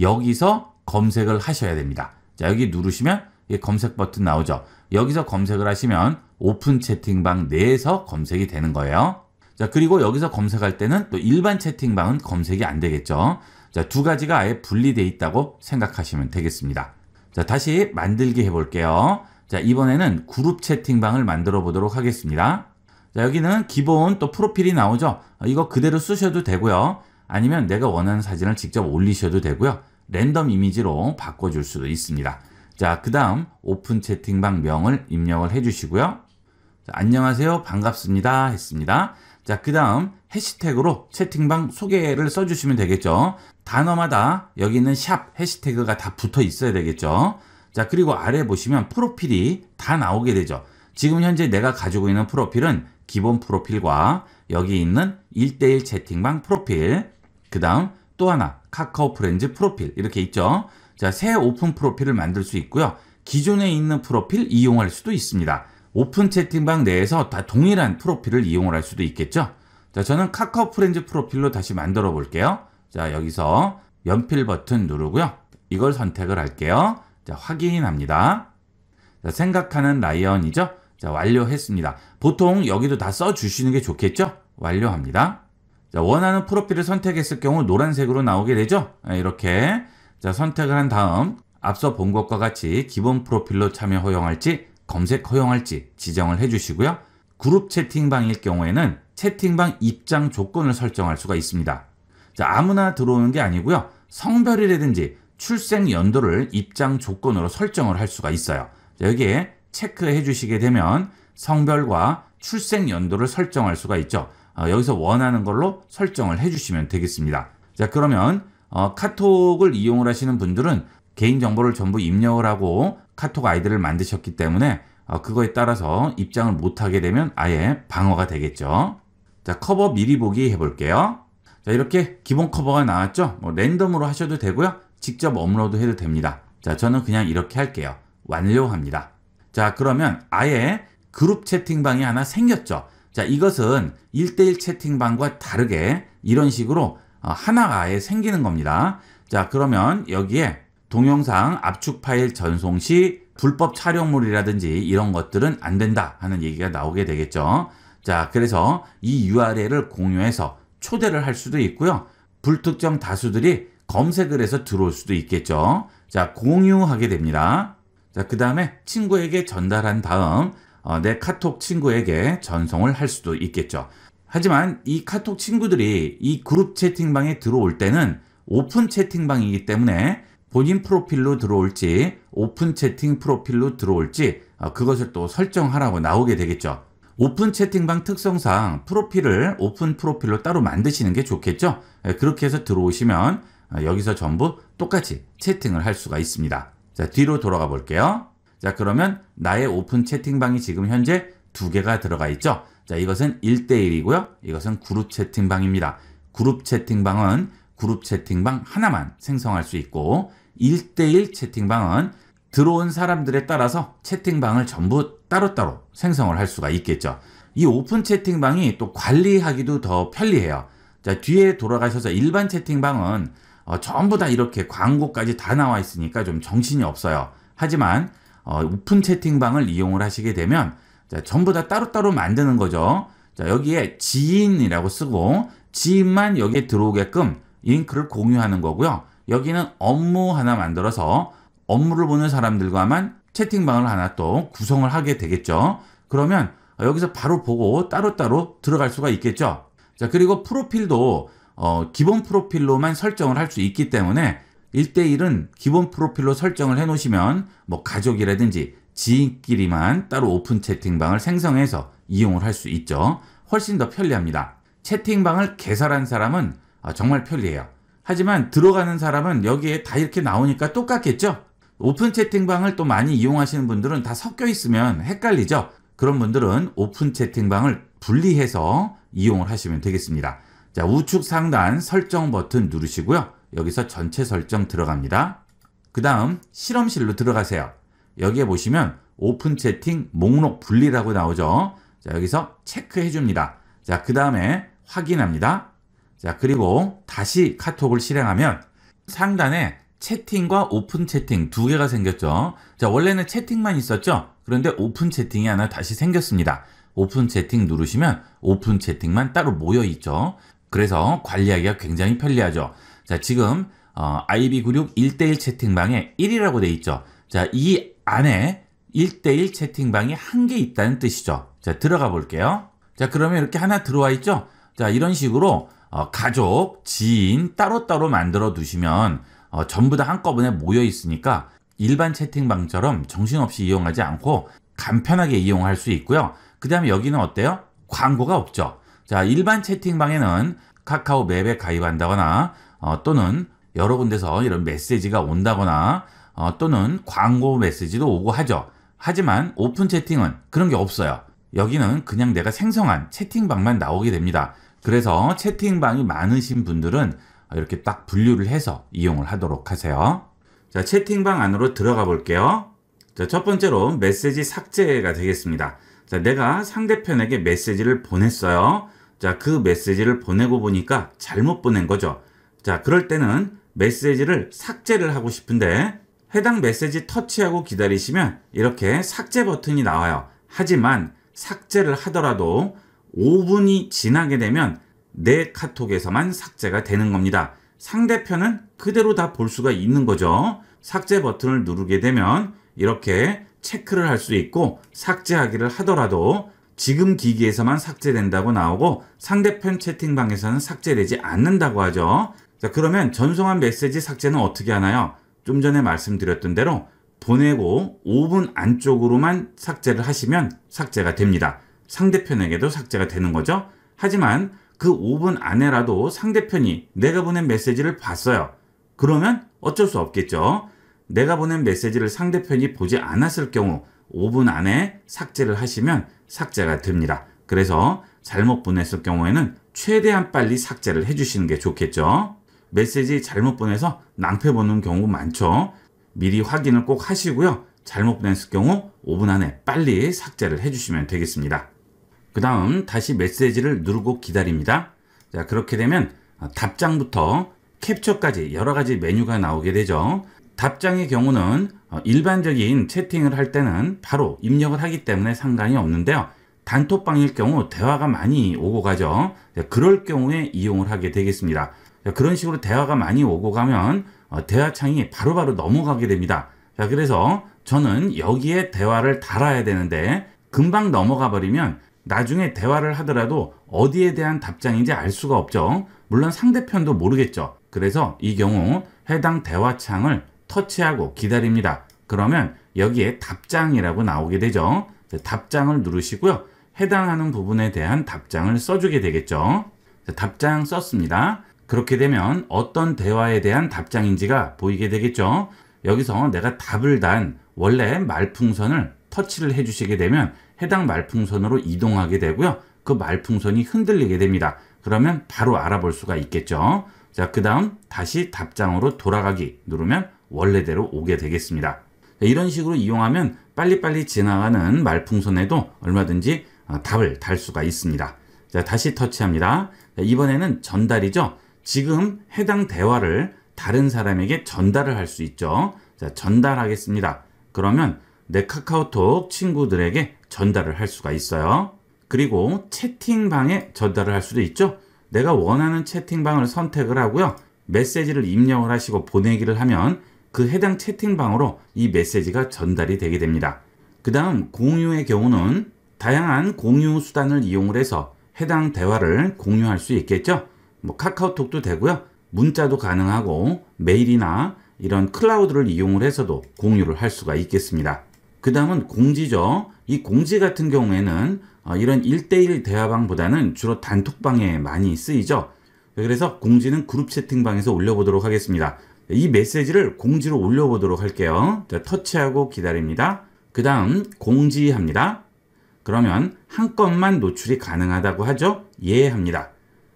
여기서 검색을 하셔야 됩니다. 자, 여기 누르시면 검색 버튼 나오죠. 여기서 검색을 하시면 오픈 채팅방 내에서 검색이 되는 거예요. 자, 그리고 여기서 검색할 때는 또 일반 채팅방은 검색이 안 되겠죠. 자, 두 가지가 아예 분리되어 있다고 생각하시면 되겠습니다. 자, 다시 만들기 해볼게요. 자, 이번에는 그룹 채팅방을 만들어 보도록 하겠습니다. 자, 여기는 기본 또 프로필이 나오죠. 어, 이거 그대로 쓰셔도 되고요. 아니면 내가 원하는 사진을 직접 올리셔도 되고요. 랜덤 이미지로 바꿔줄 수도 있습니다. 자, 그 다음 오픈 채팅방 명을 입력을 해주시고요. 자, 안녕하세요. 반갑습니다. 했습니다. 자, 그 다음 해시태그로 채팅방 소개를 써주시면 되겠죠. 단어마다 여기 있는 샵 해시태그가 다 붙어 있어야 되겠죠. 자 그리고 아래 보시면 프로필이 다 나오게 되죠. 지금 현재 내가 가지고 있는 프로필은 기본 프로필과 여기 있는 1대1 채팅방 프로필 그 다음 또 하나 카카오 프렌즈 프로필 이렇게 있죠. 자, 새 오픈 프로필을 만들 수 있고요. 기존에 있는 프로필 이용할 수도 있습니다. 오픈 채팅방 내에서 다 동일한 프로필을 이용할 수도 있겠죠. 자, 저는 카카오 프렌즈 프로필로 다시 만들어 볼게요. 자, 여기서 연필 버튼 누르고요. 이걸 선택을 할게요. 자, 확인합니다. 자, 생각하는 라이언이죠. 자, 완료했습니다. 보통 여기도 다 써주시는 게 좋겠죠? 완료합니다. 자, 원하는 프로필을 선택했을 경우 노란색으로 나오게 되죠? 아, 이렇게 자, 선택을 한 다음 앞서 본 것과 같이 기본 프로필로 참여 허용할지 검색 허용할지 지정을 해주시고요. 그룹 채팅방일 경우에는 채팅방 입장 조건을 설정할 수가 있습니다. 자, 아무나 들어오는 게 아니고요. 성별이라든지 출생 연도를 입장 조건으로 설정을 할 수가 있어요. 자, 여기에 체크해 주시게 되면 성별과 출생 연도를 설정할 수가 있죠. 어, 여기서 원하는 걸로 설정을 해주시면 되겠습니다. 자 그러면 어, 카톡을 이용을 하시는 분들은 개인정보를 전부 입력을 하고 카톡 아이디를 만드셨기 때문에 어, 그거에 따라서 입장을 못하게 되면 아예 방어가 되겠죠. 자 커버 미리 보기 해볼게요. 자 이렇게 기본 커버가 나왔죠 뭐 랜덤으로 하셔도 되고요 직접 업로드 해도 됩니다 자 저는 그냥 이렇게 할게요 완료합니다 자 그러면 아예 그룹 채팅방이 하나 생겼죠 자 이것은 1대1 채팅방과 다르게 이런 식으로 어, 하나가 아예 생기는 겁니다 자 그러면 여기에 동영상 압축 파일 전송 시 불법 촬영물이라든지 이런 것들은 안 된다 하는 얘기가 나오게 되겠죠 자 그래서 이 URL을 공유해서 초대를 할 수도 있고요. 불특정 다수들이 검색을 해서 들어올 수도 있겠죠. 자, 공유하게 됩니다. 자, 그 다음에 친구에게 전달한 다음 어, 내 카톡 친구에게 전송을 할 수도 있겠죠. 하지만 이 카톡 친구들이 이 그룹 채팅방에 들어올 때는 오픈 채팅방이기 때문에 본인 프로필로 들어올지 오픈 채팅 프로필로 들어올지 어, 그것을 또 설정하라고 나오게 되겠죠. 오픈 채팅방 특성상 프로필을 오픈 프로필로 따로 만드시는 게 좋겠죠? 예, 그렇게 해서 들어오시면 어, 여기서 전부 똑같이 채팅을 할 수가 있습니다. 자, 뒤로 돌아가 볼게요. 자, 그러면 나의 오픈 채팅방이 지금 현재 두 개가 들어가 있죠? 자, 이것은 1대1이고요. 이것은 그룹 채팅방입니다. 그룹 채팅방은 그룹 채팅방 하나만 생성할 수 있고 1대1 채팅방은 들어온 사람들에 따라서 채팅방을 전부 따로따로 생성을 할 수가 있겠죠. 이 오픈 채팅방이 또 관리하기도 더 편리해요. 자, 뒤에 돌아가셔서 일반 채팅방은 어, 전부 다 이렇게 광고까지 다 나와 있으니까 좀 정신이 없어요. 하지만 어, 오픈 채팅방을 이용을 하시게 되면 자, 전부 다 따로따로 만드는 거죠. 자, 여기에 지인이라고 쓰고 지인만 여기에 들어오게끔 링크를 공유하는 거고요. 여기는 업무 하나 만들어서 업무를 보는 사람들과만 채팅방을 하나 또 구성을 하게 되겠죠. 그러면 여기서 바로 보고 따로따로 들어갈 수가 있겠죠. 자, 그리고 프로필도 어, 기본 프로필로만 설정을 할 수 있기 때문에 1대1은 기본 프로필로 설정을 해 놓으시면 뭐 가족이라든지 지인끼리만 따로 오픈 채팅방을 생성해서 이용을 할 수 있죠. 훨씬 더 편리합니다. 채팅방을 개설한 사람은 아, 정말 편리해요. 하지만 들어가는 사람은 여기에 다 이렇게 나오니까 똑같겠죠? 오픈 채팅방을 또 많이 이용하시는 분들은 다 섞여 있으면 헷갈리죠. 그런 분들은 오픈 채팅방을 분리해서 이용을 하시면 되겠습니다. 자, 우측 상단 설정 버튼 누르시고요. 여기서 전체 설정 들어갑니다. 그 다음 실험실로 들어가세요. 여기에 보시면 오픈 채팅 목록 분리라고 나오죠. 자, 여기서 체크해 줍니다. 자, 그 다음에 확인합니다. 자, 그리고 다시 카톡을 실행하면 상단에 채팅과 오픈 채팅 두 개가 생겼죠. 자, 원래는 채팅만 있었죠. 그런데 오픈 채팅이 하나 다시 생겼습니다. 오픈 채팅 누르시면 오픈 채팅만 따로 모여 있죠. 그래서 관리하기가 굉장히 편리하죠. 자, 지금 어, IB96 1대1 채팅방에 1이라고 돼 있죠. 자, 이 안에 1대1 채팅방이 한 개 있다는 뜻이죠. 자, 들어가 볼게요. 자, 그러면 이렇게 하나 들어와 있죠? 자, 이런 식으로 어, 가족, 지인 따로따로 만들어 두시면 어, 전부 다 한꺼번에 모여 있으니까 일반 채팅방처럼 정신없이 이용하지 않고 간편하게 이용할 수 있고요. 그 다음에 여기는 어때요? 광고가 없죠. 자, 일반 채팅방에는 카카오 맵에 가입한다거나 어, 또는 여러 군데서 이런 메시지가 온다거나 어, 또는 광고 메시지도 오고 하죠. 하지만 오픈 채팅은 그런 게 없어요. 여기는 그냥 내가 생성한 채팅방만 나오게 됩니다. 그래서 채팅방이 많으신 분들은 아, 이렇게 딱 분류를 해서 이용을 하도록 하세요. 자, 채팅방 안으로 들어가 볼게요. 자, 첫 번째로 메시지 삭제가 되겠습니다. 자, 내가 상대편에게 메시지를 보냈어요. 자, 그 메시지를 보내고 보니까 잘못 보낸 거죠. 자, 그럴 때는 메시지를 삭제를 하고 싶은데 해당 메시지 터치하고 기다리시면 이렇게 삭제 버튼이 나와요. 하지만 삭제를 하더라도 5분이 지나게 되면 내 카톡에서만 삭제가 되는 겁니다. 상대편은 그대로 다 볼 수가 있는 거죠. 삭제 버튼을 누르게 되면 이렇게 체크를 할 수 있고 삭제하기를 하더라도 지금 기기에서만 삭제된다고 나오고 상대편 채팅방에서는 삭제되지 않는다고 하죠. 자, 그러면 전송한 메시지 삭제는 어떻게 하나요? 좀 전에 말씀드렸던 대로 보내고 5분 안쪽으로만 삭제를 하시면 삭제가 됩니다. 상대편에게도 삭제가 되는 거죠. 하지만 그 5분 안에라도 상대편이 내가 보낸 메시지를 봤어요. 그러면 어쩔 수 없겠죠. 내가 보낸 메시지를 상대편이 보지 않았을 경우 5분 안에 삭제를 하시면 삭제가 됩니다. 그래서 잘못 보냈을 경우에는 최대한 빨리 삭제를 해주시는 게 좋겠죠. 메시지 잘못 보내서 낭패 보는 경우 많죠. 미리 확인을 꼭 하시고요. 잘못 보냈을 경우 5분 안에 빨리 삭제를 해주시면 되겠습니다. 그 다음 다시 메시지를 누르고 기다립니다. 자 그렇게 되면 답장부터 캡처까지 여러 가지 메뉴가 나오게 되죠. 답장의 경우는 어, 일반적인 채팅을 할 때는 바로 입력을 하기 때문에 상관이 없는데요. 단톡방일 경우 대화가 많이 오고 가죠. 그럴 경우에 이용을 하게 되겠습니다. 그런 식으로 대화가 많이 오고 가면 어, 대화창이 바로바로 넘어가게 됩니다. 그래서 저는 여기에 대화를 달아야 되는데 금방 넘어가 버리면 나중에 대화를 하더라도 어디에 대한 답장인지 알 수가 없죠. 물론 상대편도 모르겠죠. 그래서 이 경우 해당 대화창을 터치하고 기다립니다. 그러면 여기에 답장이라고 나오게 되죠. 네, 답장을 누르시고요. 해당하는 부분에 대한 답장을 써주게 되겠죠. 네, 답장 썼습니다. 그렇게 되면 어떤 대화에 대한 답장인지가 보이게 되겠죠. 여기서 내가 답을 단 원래 말풍선을 터치를 해주시게 되면 해당 말풍선으로 이동하게 되고요. 그 말풍선이 흔들리게 됩니다. 그러면 바로 알아볼 수가 있겠죠. 자, 그 다음 다시 답장으로 돌아가기 누르면 원래대로 오게 되겠습니다. 이런 식으로 이용하면 빨리빨리 지나가는 말풍선에도 얼마든지 어, 답을 달 수가 있습니다. 자, 다시 터치합니다. 이번에는 전달이죠. 지금 해당 대화를 다른 사람에게 전달을 할 수 있죠. 자, 전달하겠습니다. 그러면 내 카카오톡 친구들에게 전달을 할 수가 있어요. 그리고 채팅방에 전달을 할 수도 있죠. 내가 원하는 채팅방을 선택을 하고요. 메시지를 입력을 하시고 보내기를 하면 그 해당 채팅방으로 이 메시지가 전달이 되게 됩니다. 그 다음 공유의 경우는 다양한 공유 수단을 이용을 해서 해당 대화를 공유할 수 있겠죠. 뭐 카카오톡도 되고요. 문자도 가능하고 메일이나 이런 클라우드를 이용을 해서도 공유를 할 수가 있겠습니다. 그 다음은 공지죠. 이 공지 같은 경우에는 어, 이런 1대1 대화방보다는 주로 단톡방에 많이 쓰이죠. 그래서 공지는 그룹 채팅방에서 올려보도록 하겠습니다. 이 메시지를 공지로 올려보도록 할게요. 터치하고 기다립니다. 그 다음 공지합니다. 그러면 한 건만 노출이 가능하다고 하죠. 예 합니다.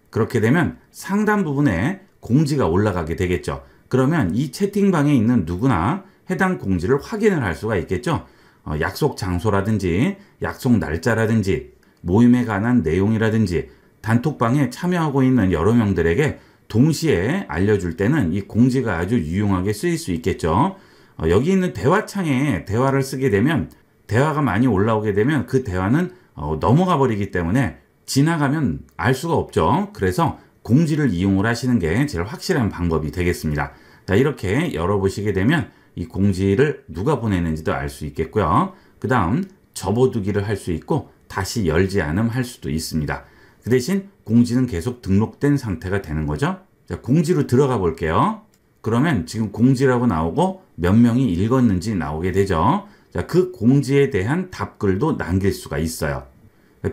그렇게 되면 상단 부분에 공지가 올라가게 되겠죠. 그러면 이 채팅방에 있는 누구나 해당 공지를 확인을 할 수가 있겠죠. 어, 약속 장소라든지 약속 날짜라든지 모임에 관한 내용이라든지 단톡방에 참여하고 있는 여러 명들에게 동시에 알려줄 때는 이 공지가 아주 유용하게 쓰일 수 있겠죠. 어, 여기 있는 대화창에 대화를 쓰게 되면 대화가 많이 올라오게 되면 그 대화는 어, 넘어가 버리기 때문에 지나가면 알 수가 없죠. 그래서 공지를 이용을 하시는 게 제일 확실한 방법이 되겠습니다. 자, 이렇게 열어보시게 되면 이 공지를 누가 보내는지도 알 수 있겠고요. 그 다음 접어두기를 할 수 있고 다시 열지 않음 할 수도 있습니다. 그 대신 공지는 계속 등록된 상태가 되는 거죠. 자, 공지로 들어가 볼게요. 그러면 지금 공지라고 나오고 몇 명이 읽었는지 나오게 되죠. 자, 그 공지에 대한 답글도 남길 수가 있어요.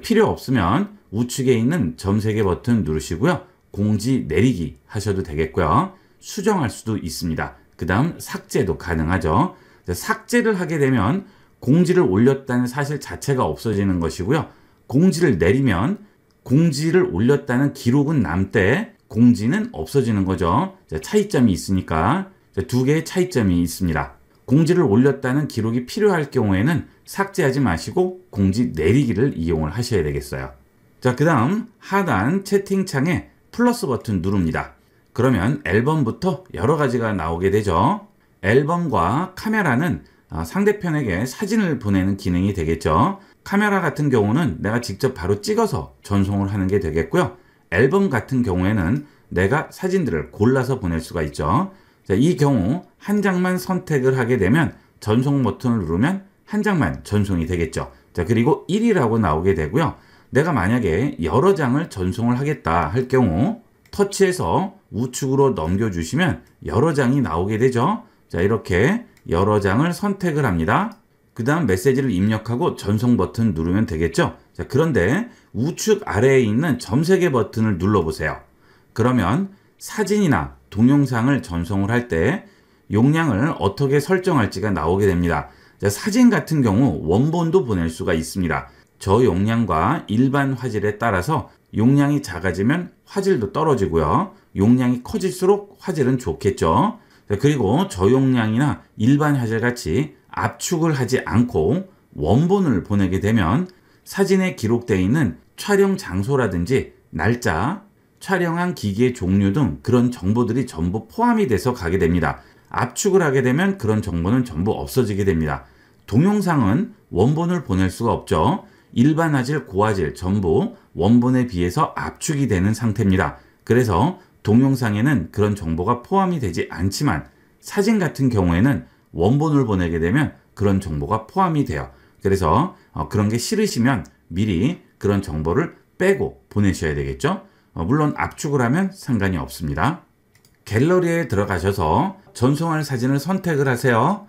필요 없으면 우측에 있는 점세개 버튼 누르시고요. 공지 내리기 하셔도 되겠고요. 수정할 수도 있습니다. 그 다음 삭제도 가능하죠. 삭제를 하게 되면 공지를 올렸다는 사실 자체가 없어지는 것이고요. 공지를 내리면 공지를 올렸다는 기록은 남 때 공지는 없어지는 거죠. 차이점이 있으니까 두 개의 차이점이 있습니다. 공지를 올렸다는 기록이 필요할 경우에는 삭제하지 마시고 공지 내리기를 이용을 하셔야 되겠어요. 자, 그 다음 하단 채팅창에 플러스 버튼 누릅니다. 그러면 앨범부터 여러 가지가 나오게 되죠. 앨범과 카메라는 아, 상대편에게 사진을 보내는 기능이 되겠죠. 카메라 같은 경우는 내가 직접 바로 찍어서 전송을 하는 게 되겠고요. 앨범 같은 경우에는 내가 사진들을 골라서 보낼 수가 있죠. 이 경우 한 장만 선택을 하게 되면 전송 버튼을 누르면 한 장만 전송이 되겠죠. 자, 그리고 1이라고 나오게 되고요. 내가 만약에 여러 장을 전송을 하겠다 할 경우 터치해서 우측으로 넘겨주시면 여러 장이 나오게 되죠. 자 이렇게 여러 장을 선택을 합니다. 그 다음 메시지를 입력하고 전송 버튼 누르면 되겠죠. 자 그런데 우측 아래에 있는 점세개 버튼을 눌러보세요. 그러면 사진이나 동영상을 전송을 할 때 용량을 어떻게 설정할지가 나오게 됩니다. 자, 사진 같은 경우 원본도 보낼 수가 있습니다. 저 용량과 일반 화질에 따라서 용량이 작아지면 화질도 떨어지고요. 용량이 커질수록 화질은 좋겠죠. 네, 그리고 저용량이나 일반 화질같이 압축을 하지 않고 원본을 보내게 되면 사진에 기록되어 있는 촬영 장소라든지 날짜, 촬영한 기기의 종류 등 그런 정보들이 전부 포함이 돼서 가게 됩니다. 압축을 하게 되면 그런 정보는 전부 없어지게 됩니다. 동영상은 원본을 보낼 수가 없죠. 일반화질, 고화질 전부 원본에 비해서 압축이 되는 상태입니다. 그래서 동영상에는 그런 정보가 포함이 되지 않지만 사진 같은 경우에는 원본을 보내게 되면 그런 정보가 포함이 돼요. 그래서 어, 그런 게 싫으시면 미리 그런 정보를 빼고 보내셔야 되겠죠. 어, 물론 압축을 하면 상관이 없습니다. 갤러리에 들어가셔서 전송할 사진을 선택을 하세요.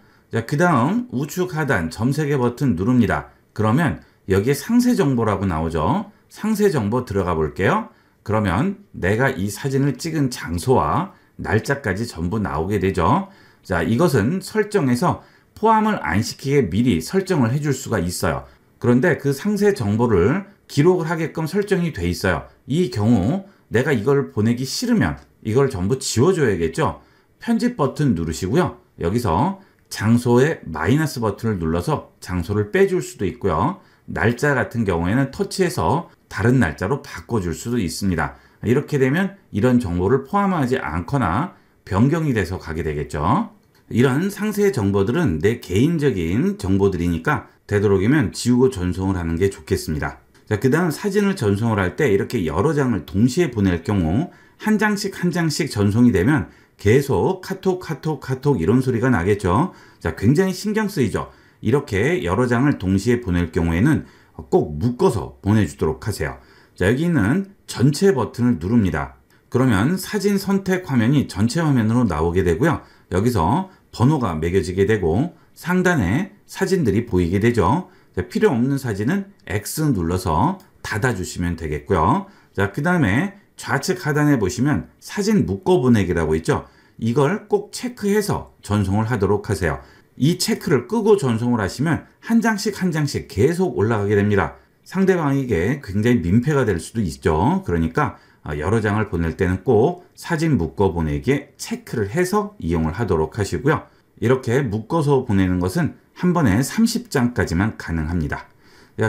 그 다음 우측 하단 점세개 버튼 누릅니다. 그러면 여기에 상세 정보라고 나오죠. 상세 정보 들어가 볼게요. 그러면 내가 이 사진을 찍은 장소와 날짜까지 전부 나오게 되죠. 자, 이것은 설정에서 포함을 안 시키게 미리 설정을 해 줄 수가 있어요. 그런데 그 상세 정보를 기록을 하게끔 설정이 돼 있어요. 이 경우 내가 이걸 보내기 싫으면 이걸 전부 지워줘야겠죠. 편집 버튼 누르시고요. 여기서 장소에 마이너스 버튼을 눌러서 장소를 빼줄 수도 있고요. 날짜 같은 경우에는 터치해서 다른 날짜로 바꿔줄 수도 있습니다. 이렇게 되면 이런 정보를 포함하지 않거나 변경이 돼서 가게 되겠죠. 이런 상세 정보들은 내 개인적인 정보들이니까 되도록이면 지우고 전송을 하는 게 좋겠습니다. 자, 그 다음 사진을 전송을 할 때 이렇게 여러 장을 동시에 보낼 경우 한 장씩 한 장씩 전송이 되면 계속 카톡, 카톡, 카톡 이런 소리가 나겠죠. 자, 굉장히 신경 쓰이죠. 이렇게 여러 장을 동시에 보낼 경우에는 꼭 묶어서 보내주도록 하세요. 자, 여기는 전체 버튼을 누릅니다. 그러면 사진 선택 화면이 전체 화면으로 나오게 되고요. 여기서 번호가 매겨지게 되고 상단에 사진들이 보이게 되죠. 자, 필요 없는 사진은 X 눌러서 닫아주시면 되겠고요. 자, 그 다음에 좌측 하단에 보시면 사진 묶어 보내기라고 있죠. 이걸 꼭 체크해서 전송을 하도록 하세요. 이 체크를 끄고 전송을 하시면 한 장씩 한 장씩 계속 올라가게 됩니다. 상대방에게 굉장히 민폐가 될 수도 있죠. 그러니까 어, 여러 장을 보낼 때는 꼭 사진 묶어 보내기에 체크를 해서 이용을 하도록 하시고요. 이렇게 묶어서 보내는 것은 한 번에 30장까지만 가능합니다.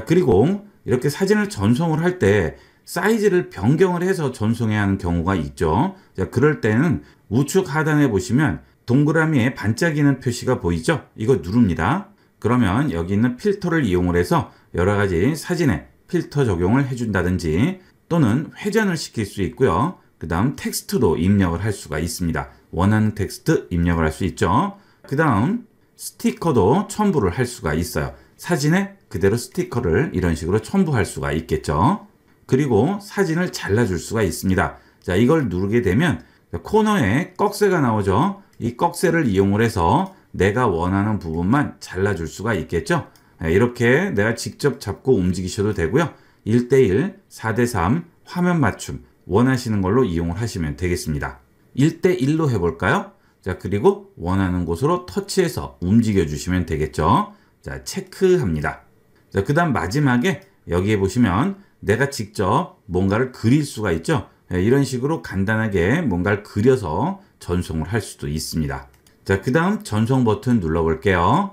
그리고 이렇게 사진을 전송을 할 때 사이즈를 변경을 해서 전송해야 하는 경우가 있죠. 그럴 때는 우측 하단에 보시면 동그라미에 반짝이는 표시가 보이죠? 이거 누릅니다. 그러면 여기 있는 필터를 이용을 해서 여러 가지 사진에 필터 적용을 해준다든지 또는 회전을 시킬 수 있고요. 그 다음 텍스트도 입력을 할 수가 있습니다. 원하는 텍스트 입력을 할 수 있죠. 그 다음 스티커도 첨부를 할 수가 있어요. 사진에 그대로 스티커를 이런 식으로 첨부할 수가 있겠죠. 그리고 사진을 잘라줄 수가 있습니다. 자, 이걸 누르게 되면 코너에 꺽쇠가 나오죠. 이 꺽쇠를 이용을 해서 내가 원하는 부분만 잘라줄 수가 있겠죠. 네, 이렇게 내가 직접 잡고 움직이셔도 되고요. 1대1, 4대3, 화면 맞춤 원하시는 걸로 이용을 하시면 되겠습니다. 1대1로 해볼까요? 자 그리고 원하는 곳으로 터치해서 움직여 주시면 되겠죠. 자 체크합니다. 자그 다음 마지막에 여기에 보시면 내가 직접 뭔가를 그릴 수가 있죠. 네, 이런 식으로 간단하게 뭔가를 그려서 전송을 할 수도 있습니다. 자, 그 다음 전송 버튼 눌러볼게요.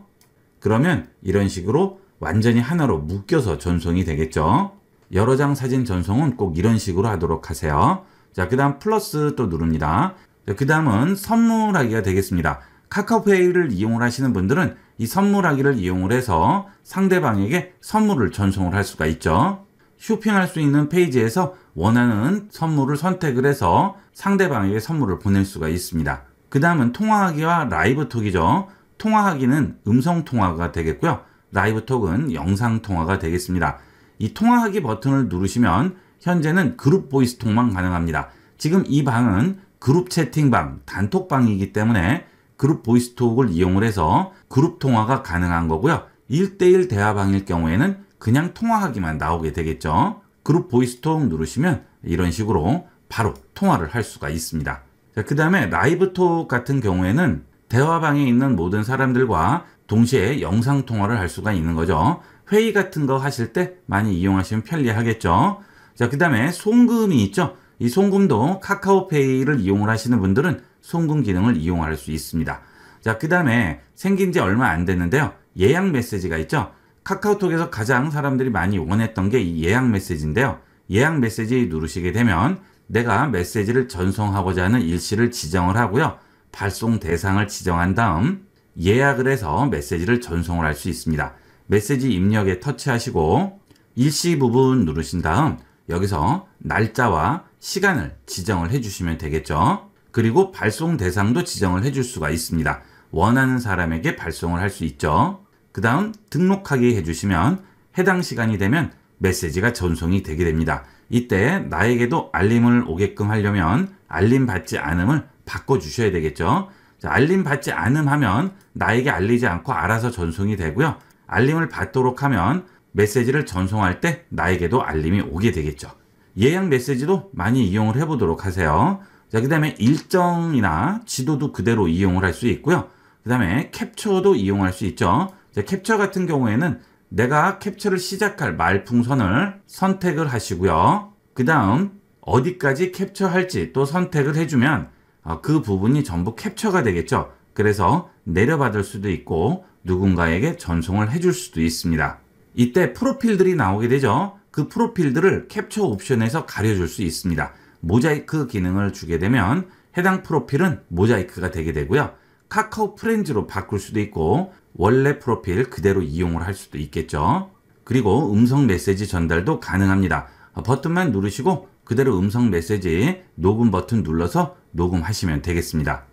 그러면 이런 식으로 완전히 하나로 묶여서 전송이 되겠죠. 여러 장 사진 전송은 꼭 이런 식으로 하도록 하세요. 자, 그 다음 플러스 또 누릅니다. 그 다음은 선물하기가 되겠습니다. 카카오페이를 이용을 하시는 분들은 이 선물하기를 이용을 해서 상대방에게 선물을 전송을 할 수가 있죠. 쇼핑할 수 있는 페이지에서 원하는 선물을 선택을 해서 상대방에게 선물을 보낼 수가 있습니다. 그 다음은 통화하기와 라이브 톡이죠. 통화하기는 음성 통화가 되겠고요. 라이브 톡은 영상 통화가 되겠습니다. 이 통화하기 버튼을 누르시면 현재는 그룹 보이스 통만 가능합니다. 지금 이 방은 그룹 채팅방, 단톡방이기 때문에 그룹 보이스톡을 이용을 해서 그룹 통화가 가능한 거고요. 1대1 대화방일 경우에는 그냥 통화하기만 나오게 되겠죠. 그룹 보이스톡 누르시면 이런 식으로 바로 통화를 할 수가 있습니다. 그 다음에 라이브톡 같은 경우에는 대화방에 있는 모든 사람들과 동시에 영상통화를 할 수가 있는 거죠. 회의 같은 거 하실 때 많이 이용하시면 편리하겠죠. 자, 그 다음에 송금이 있죠. 이 송금도 카카오페이를 이용을 하시는 분들은 송금 기능을 이용할 수 있습니다. 자, 그 다음에 생긴 지 얼마 안 됐는데요. 예약 메시지가 있죠. 카카오톡에서 가장 사람들이 많이 원했던 게 이 예약 메시지인데요. 예약 메시지 누르시게 되면 내가 메시지를 전송하고자 하는 일시를 지정을 하고요. 발송 대상을 지정한 다음 예약을 해서 메시지를 전송을 할 수 있습니다. 메시지 입력에 터치하시고 일시 부분 누르신 다음 여기서 날짜와 시간을 지정을 해주시면 되겠죠. 그리고 발송 대상도 지정을 해줄 수가 있습니다. 원하는 사람에게 발송을 할 수 있죠. 그 다음 등록하기 해주시면 해당 시간이 되면 메시지가 전송이 되게 됩니다. 이때 나에게도 알림을 오게끔 하려면 알림 받지 않음을 바꿔주셔야 되겠죠. 자, 알림 받지 않음 하면 나에게 알리지 않고 알아서 전송이 되고요. 알림을 받도록 하면 메시지를 전송할 때 나에게도 알림이 오게 되겠죠. 예약 메시지도 많이 이용을 해보도록 하세요. 자, 그 다음에 일정이나 지도도 그대로 이용을 할 수 있고요. 그 다음에 캡처도 이용할 수 있죠. 캡처 같은 경우에는 내가 캡처를 시작할 말풍선을 선택을 하시고요. 그 다음 어디까지 캡처할지 또 선택을 해주면 어, 그 부분이 전부 캡처가 되겠죠. 그래서 내려받을 수도 있고 누군가에게 전송을 해줄 수도 있습니다. 이때 프로필들이 나오게 되죠. 그 프로필들을 캡처 옵션에서 가려줄 수 있습니다. 모자이크 기능을 주게 되면 해당 프로필은 모자이크가 되게 되고요. 카카오 프렌즈로 바꿀 수도 있고 원래 프로필 그대로 이용을 할 수도 있겠죠. 그리고 음성 메시지 전달도 가능합니다. 버튼만 누르시고 그대로 음성 메시지 녹음 버튼 눌러서 녹음하시면 되겠습니다.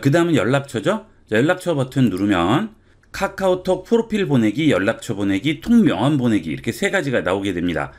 그 다음은 연락처죠. 연락처 버튼 누르면 카카오톡 프로필 보내기, 연락처 보내기, 통명함 보내기 이렇게 세 가지가 나오게 됩니다.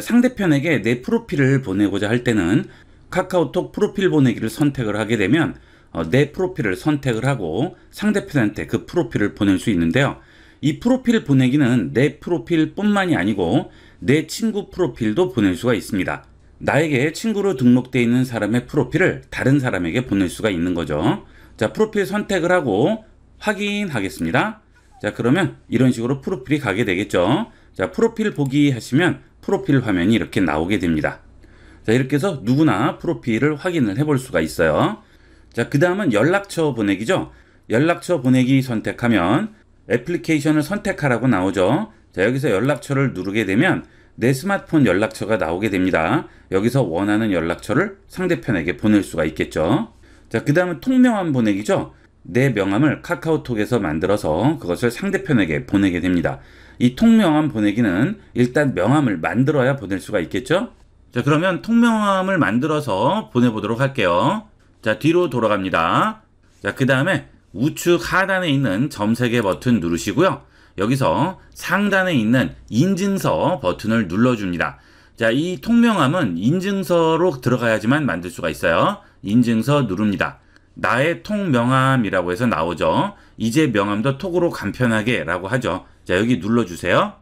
상대편에게 내 프로필을 보내고자 할 때는 카카오톡 프로필 보내기를 선택을 하게 되면 어, 내 프로필을 선택을 하고 상대편한테 그 프로필을 보낼 수 있는데요. 이 프로필 보내기는 내 프로필뿐만이 아니고 내 친구 프로필도 보낼 수가 있습니다. 나에게 친구로 등록되어 있는 사람의 프로필을 다른 사람에게 보낼 수가 있는 거죠. 자, 프로필 선택을 하고 확인하겠습니다. 자, 그러면 이런 식으로 프로필이 가게 되겠죠. 자, 프로필 보기 하시면 프로필 화면이 이렇게 나오게 됩니다. 자, 이렇게 해서 누구나 프로필을 확인을 해 볼 수가 있어요. 자, 그 다음은 연락처 보내기죠. 연락처 보내기 선택하면 애플리케이션을 선택하라고 나오죠. 자, 여기서 연락처를 누르게 되면 내 스마트폰 연락처가 나오게 됩니다. 여기서 원하는 연락처를 상대편에게 보낼 수가 있겠죠. 자, 그 다음은 통명함 보내기죠. 내 명함을 카카오톡에서 만들어서 그것을 상대편에게 보내게 됩니다. 이 통명함 보내기는 일단 명함을 만들어야 보낼 수가 있겠죠? 자, 그러면 통명함을 만들어서 보내보도록 할게요. 자, 뒤로 돌아갑니다. 자, 그 다음에 우측 하단에 있는 점3개 버튼 누르시고요. 여기서 상단에 있는 인증서 버튼을 눌러줍니다. 자, 이 통명함은 인증서로 들어가야지만 만들 수가 있어요. 인증서 누릅니다. 나의 통명함이라고 해서 나오죠. 이제 명함도 톡으로 간편하게 라고 하죠. 자, 여기 눌러주세요.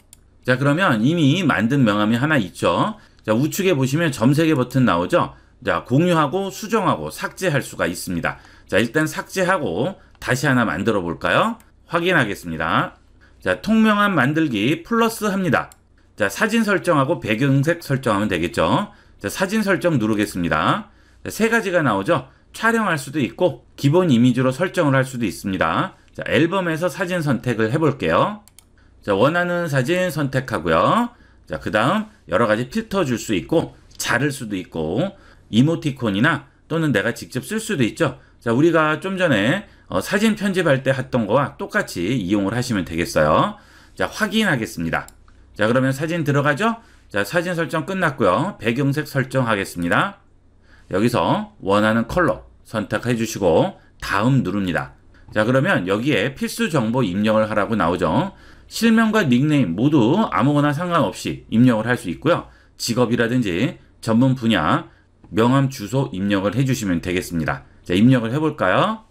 자, 그러면 이미 만든 명함이 하나 있죠. 자, 우측에 보시면 점 3개 버튼 나오죠. 자, 공유하고 수정하고 삭제할 수가 있습니다. 자, 일단 삭제하고 다시 하나 만들어 볼까요? 확인하겠습니다. 자, 통명한 만들기 플러스 합니다. 자, 사진 설정하고 배경색 설정하면 되겠죠. 자, 사진 설정 누르겠습니다. 자, 세 가지가 나오죠. 촬영할 수도 있고 기본 이미지로 설정을 할 수도 있습니다. 자, 앨범에서 사진 선택을 해볼게요. 자, 원하는 사진 선택하고요. 자, 그 다음 여러 가지 필터 줄 수 있고 자를 수도 있고 이모티콘이나 또는 내가 직접 쓸 수도 있죠. 자, 우리가 좀 전에 어, 사진 편집할 때 했던 거와 똑같이 이용을 하시면 되겠어요. 자, 확인하겠습니다. 자, 그러면 사진 들어가죠? 자, 사진 설정 끝났고요. 배경색 설정하겠습니다. 여기서 원하는 컬러 선택해 주시고 다음 누릅니다. 자, 그러면 여기에 필수 정보 입력을 하라고 나오죠. 실명과 닉네임 모두 아무거나 상관없이 입력을 할 수 있고요. 직업이라든지 전문 분야, 명함 주소 입력을 해주시면 되겠습니다. 자, 입력을 해볼까요?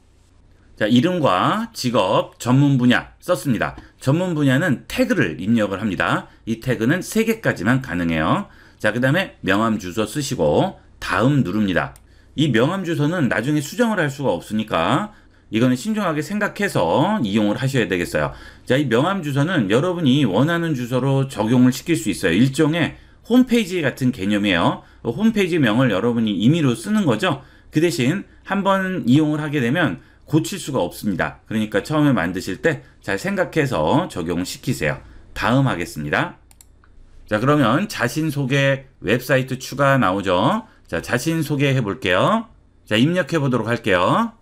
자, 이름과 직업, 전문 분야 썼습니다. 전문 분야는 태그를 입력을 합니다. 이 태그는 3개까지만 가능해요. 자, 그 다음에 명함 주소 쓰시고 다음 누릅니다. 이 명함 주소는 나중에 수정을 할 수가 없으니까 이거는 신중하게 생각해서 이용을 하셔야 되겠어요. 자, 이 명함 주소는 여러분이 원하는 주소로 적용을 시킬 수 있어요. 일종의 홈페이지 같은 개념이에요. 홈페이지 명을 여러분이 임의로 쓰는 거죠. 그 대신 한 번 이용을 하게 되면 고칠 수가 없습니다. 그러니까 처음에 만드실 때 잘 생각해서 적용시키세요. 다음 하겠습니다. 자 그러면 자신소개 웹사이트 추가 나오죠. 자 자신소개 해볼게요. 자 입력해 보도록 할게요.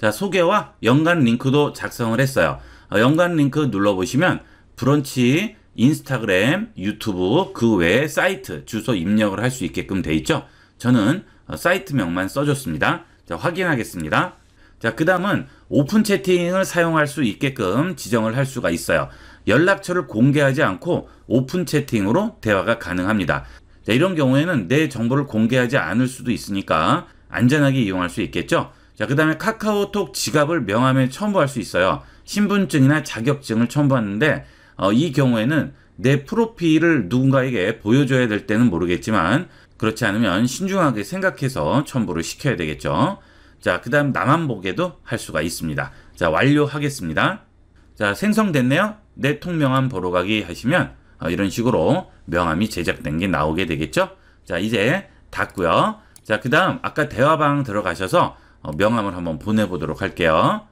자 소개와 연관 링크도 작성을 했어요. 어, 연관 링크 눌러보시면 브런치 인스타그램, 유튜브, 그 외에 사이트, 주소 입력을 할 수 있게끔 돼 있죠. 저는 어, 사이트명만 써줬습니다. 자, 확인하겠습니다. 자, 그 다음은 오픈 채팅을 사용할 수 있게끔 지정을 할 수가 있어요. 연락처를 공개하지 않고 오픈 채팅으로 대화가 가능합니다. 자, 이런 경우에는 내 정보를 공개하지 않을 수도 있으니까 안전하게 이용할 수 있겠죠. 자, 그 다음에 카카오톡 지갑을 명함에 첨부할 수 있어요. 신분증이나 자격증을 첨부하는데 어, 이 경우에는 내 프로필을 누군가에게 보여줘야 될 때는 모르겠지만 그렇지 않으면 신중하게 생각해서 첨부를 시켜야 되겠죠. 자, 그 다음 나만 보게도 할 수가 있습니다. 자, 완료하겠습니다. 자, 생성됐네요. 내 통명함 보러 가기 하시면 어, 이런 식으로 명함이 제작된 게 나오게 되겠죠. 자, 이제 닫고요. 자, 그 다음 아까 대화방 들어가셔서 어, 명함을 한번 보내보도록 할게요.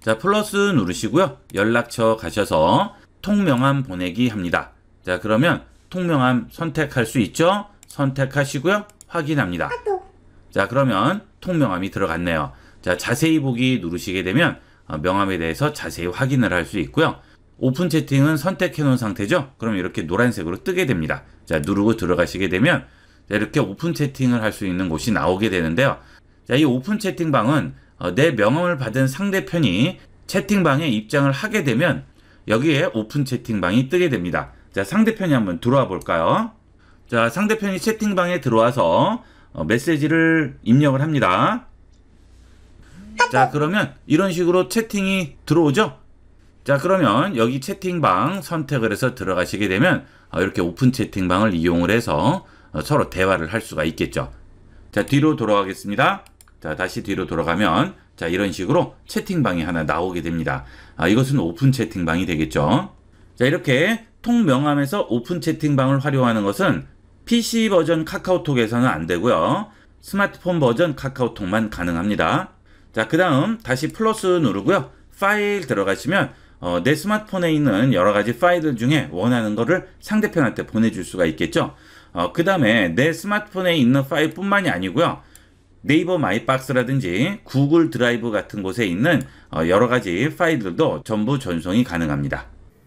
자, 플러스 누르시고요. 연락처 가셔서 통명함 보내기 합니다. 자 그러면 통명함 선택할 수 있죠? 선택하시고요. 확인합니다. 자 그러면 통명함이 들어갔네요. 자 자세히 보기 누르시게 되면 어, 명함에 대해서 자세히 확인을 할 수 있고요. 오픈 채팅은 선택해 놓은 상태죠? 그럼 이렇게 노란색으로 뜨게 됩니다. 자 누르고 들어가시게 되면 이렇게 오픈 채팅을 할 수 있는 곳이 나오게 되는데요. 자, 이 오픈 채팅방은 어, 내 명함을 받은 상대편이 채팅방에 입장을 하게 되면 여기에 오픈 채팅방이 뜨게 됩니다. 자, 상대편이 한번 들어와 볼까요? 자, 상대편이 채팅방에 들어와서 어, 메시지를 입력을 합니다. 자, 그러면 이런 식으로 채팅이 들어오죠? 자, 그러면 여기 채팅방 선택을 해서 들어가시게 되면 어, 이렇게 오픈 채팅방을 이용을 해서 어, 서로 대화를 할 수가 있겠죠. 자, 뒤로 돌아가겠습니다. 자, 다시 뒤로 돌아가면 자, 이런 식으로 채팅방이 하나 나오게 됩니다. 아, 이것은 오픈 채팅방이 되겠죠. 자, 이렇게 통명함에서 오픈 채팅방을 활용하는 것은 PC 버전 카카오톡에서는 안 되고요. 스마트폰 버전 카카오톡만 가능합니다. 자, 그 다음 다시 플러스 누르고요. 파일 들어가시면 어, 내 스마트폰에 있는 여러 가지 파일들 중에 원하는 것을 상대편한테 보내줄 수가 있겠죠. 어, 그 다음에 내 스마트폰에 있는 파일뿐만이 아니고요. 네이버 마이박스라든지 구글 드라이브 같은 곳에 있는 어, 여러 가지 파일들도 전부 전송이 가능합니다.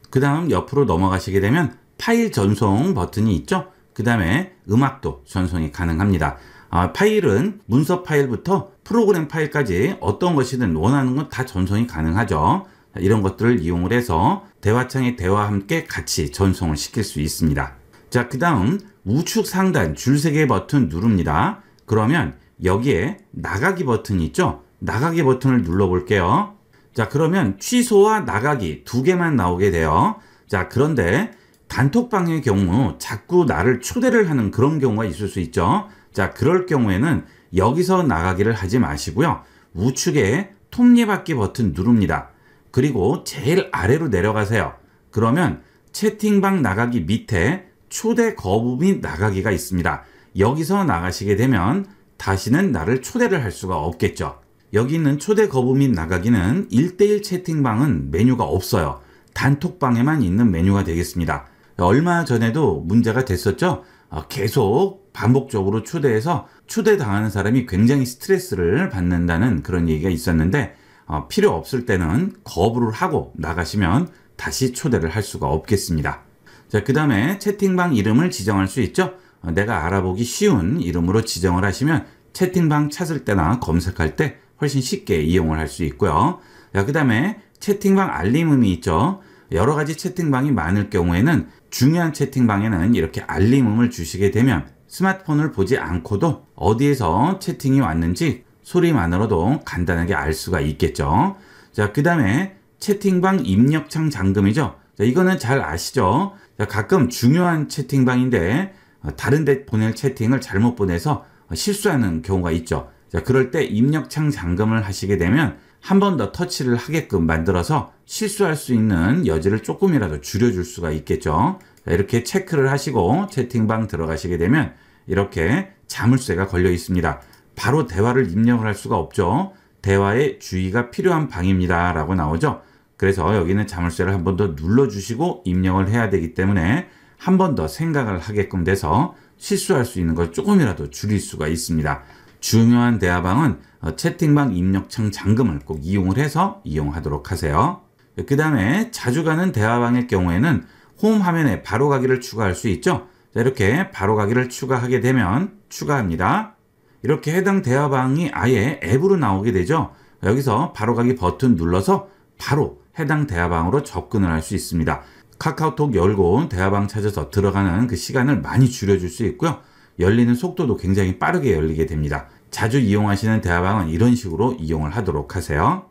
그 다음 옆으로 넘어가시게 되면 파일 전송 버튼이 있죠? 그 다음에 음악도 전송이 가능합니다. 아, 파일은 문서 파일부터 프로그램 파일까지 어떤 것이든 원하는 건 다 전송이 가능하죠. 이런 것들을 이용을 해서 대화창의 대화와 함께 같이 전송을 시킬 수 있습니다. 자, 그 다음 우측 상단 줄 세 개 버튼 누릅니다. 그러면 여기에 나가기 버튼이 있죠? 나가기 버튼을 눌러 볼게요. 자, 그러면 취소와 나가기 두 개만 나오게 돼요. 자, 그런데 단톡방의 경우 자꾸 나를 초대를 하는 그런 경우가 있을 수 있죠. 자, 그럴 경우에는 여기서 나가기를 하지 마시고요. 우측에 톱니바퀴 버튼 누릅니다. 그리고 제일 아래로 내려가세요. 그러면 채팅방 나가기 밑에 초대 거부 및 나가기가 있습니다. 여기서 나가시게 되면 다시는 나를 초대를 할 수가 없겠죠. 여기 있는 초대 거부 및 나가기는 1대1 채팅방은 메뉴가 없어요. 단톡방에만 있는 메뉴가 되겠습니다. 얼마 전에도 문제가 됐었죠. 아, 계속 반복적으로 초대해서 초대당하는 사람이 굉장히 스트레스를 받는다는 그런 얘기가 있었는데 어, 필요 없을 때는 거부를 하고 나가시면 다시 초대를 할 수가 없겠습니다. 자, 그 다음에 채팅방 이름을 지정할 수 있죠. 내가 알아보기 쉬운 이름으로 지정을 하시면 채팅방 찾을 때나 검색할 때 훨씬 쉽게 이용을 할 수 있고요. 그 다음에 채팅방 알림음이 있죠. 여러 가지 채팅방이 많을 경우에는 중요한 채팅방에는 이렇게 알림음을 주시게 되면 스마트폰을 보지 않고도 어디에서 채팅이 왔는지 소리만으로도 간단하게 알 수가 있겠죠. 자, 그 다음에 채팅방 입력창 잠금이죠. 자, 이거는 잘 아시죠? 자, 가끔 중요한 채팅방인데 어, 다른 데 보낼 채팅을 잘못 보내서 실수하는 경우가 있죠. 자, 그럴 때 입력창 잠금을 하시게 되면 한 번 더 터치를 하게끔 만들어서 실수할 수 있는 여지를 조금이라도 줄여줄 수가 있겠죠. 자, 이렇게 체크를 하시고 채팅방 들어가시게 되면 이렇게 자물쇠가 걸려 있습니다. 바로 대화를 입력을 할 수가 없죠. 대화에 주의가 필요한 방입니다. 라고 나오죠. 그래서 여기는 자물쇠를 한 번 더 눌러주시고 입력을 해야 되기 때문에 한번더 생각을 하게끔 돼서 실수할 수 있는 걸 조금이라도 줄일 수가 있습니다. 중요한 대화방은 어, 채팅방 입력창 잠금을 꼭 이용을 해서 이용하도록 하세요. 그 다음에 자주 가는 대화방의 경우에는 홈 화면에 바로가기를 추가할 수 있죠. 이렇게 바로가기를 추가하게 되면 추가합니다. 이렇게 해당 대화방이 아예 앱으로 나오게 되죠. 여기서 바로가기 버튼 눌러서 바로 해당 대화방으로 접근을 할 수 있습니다. 카카오톡 열고 대화방 찾아서 들어가는 그 시간을 많이 줄여줄 수 있고요. 열리는 속도도 굉장히 빠르게 열리게 됩니다. 자주 이용하시는 대화방은 이런 식으로 이용을 하도록 하세요.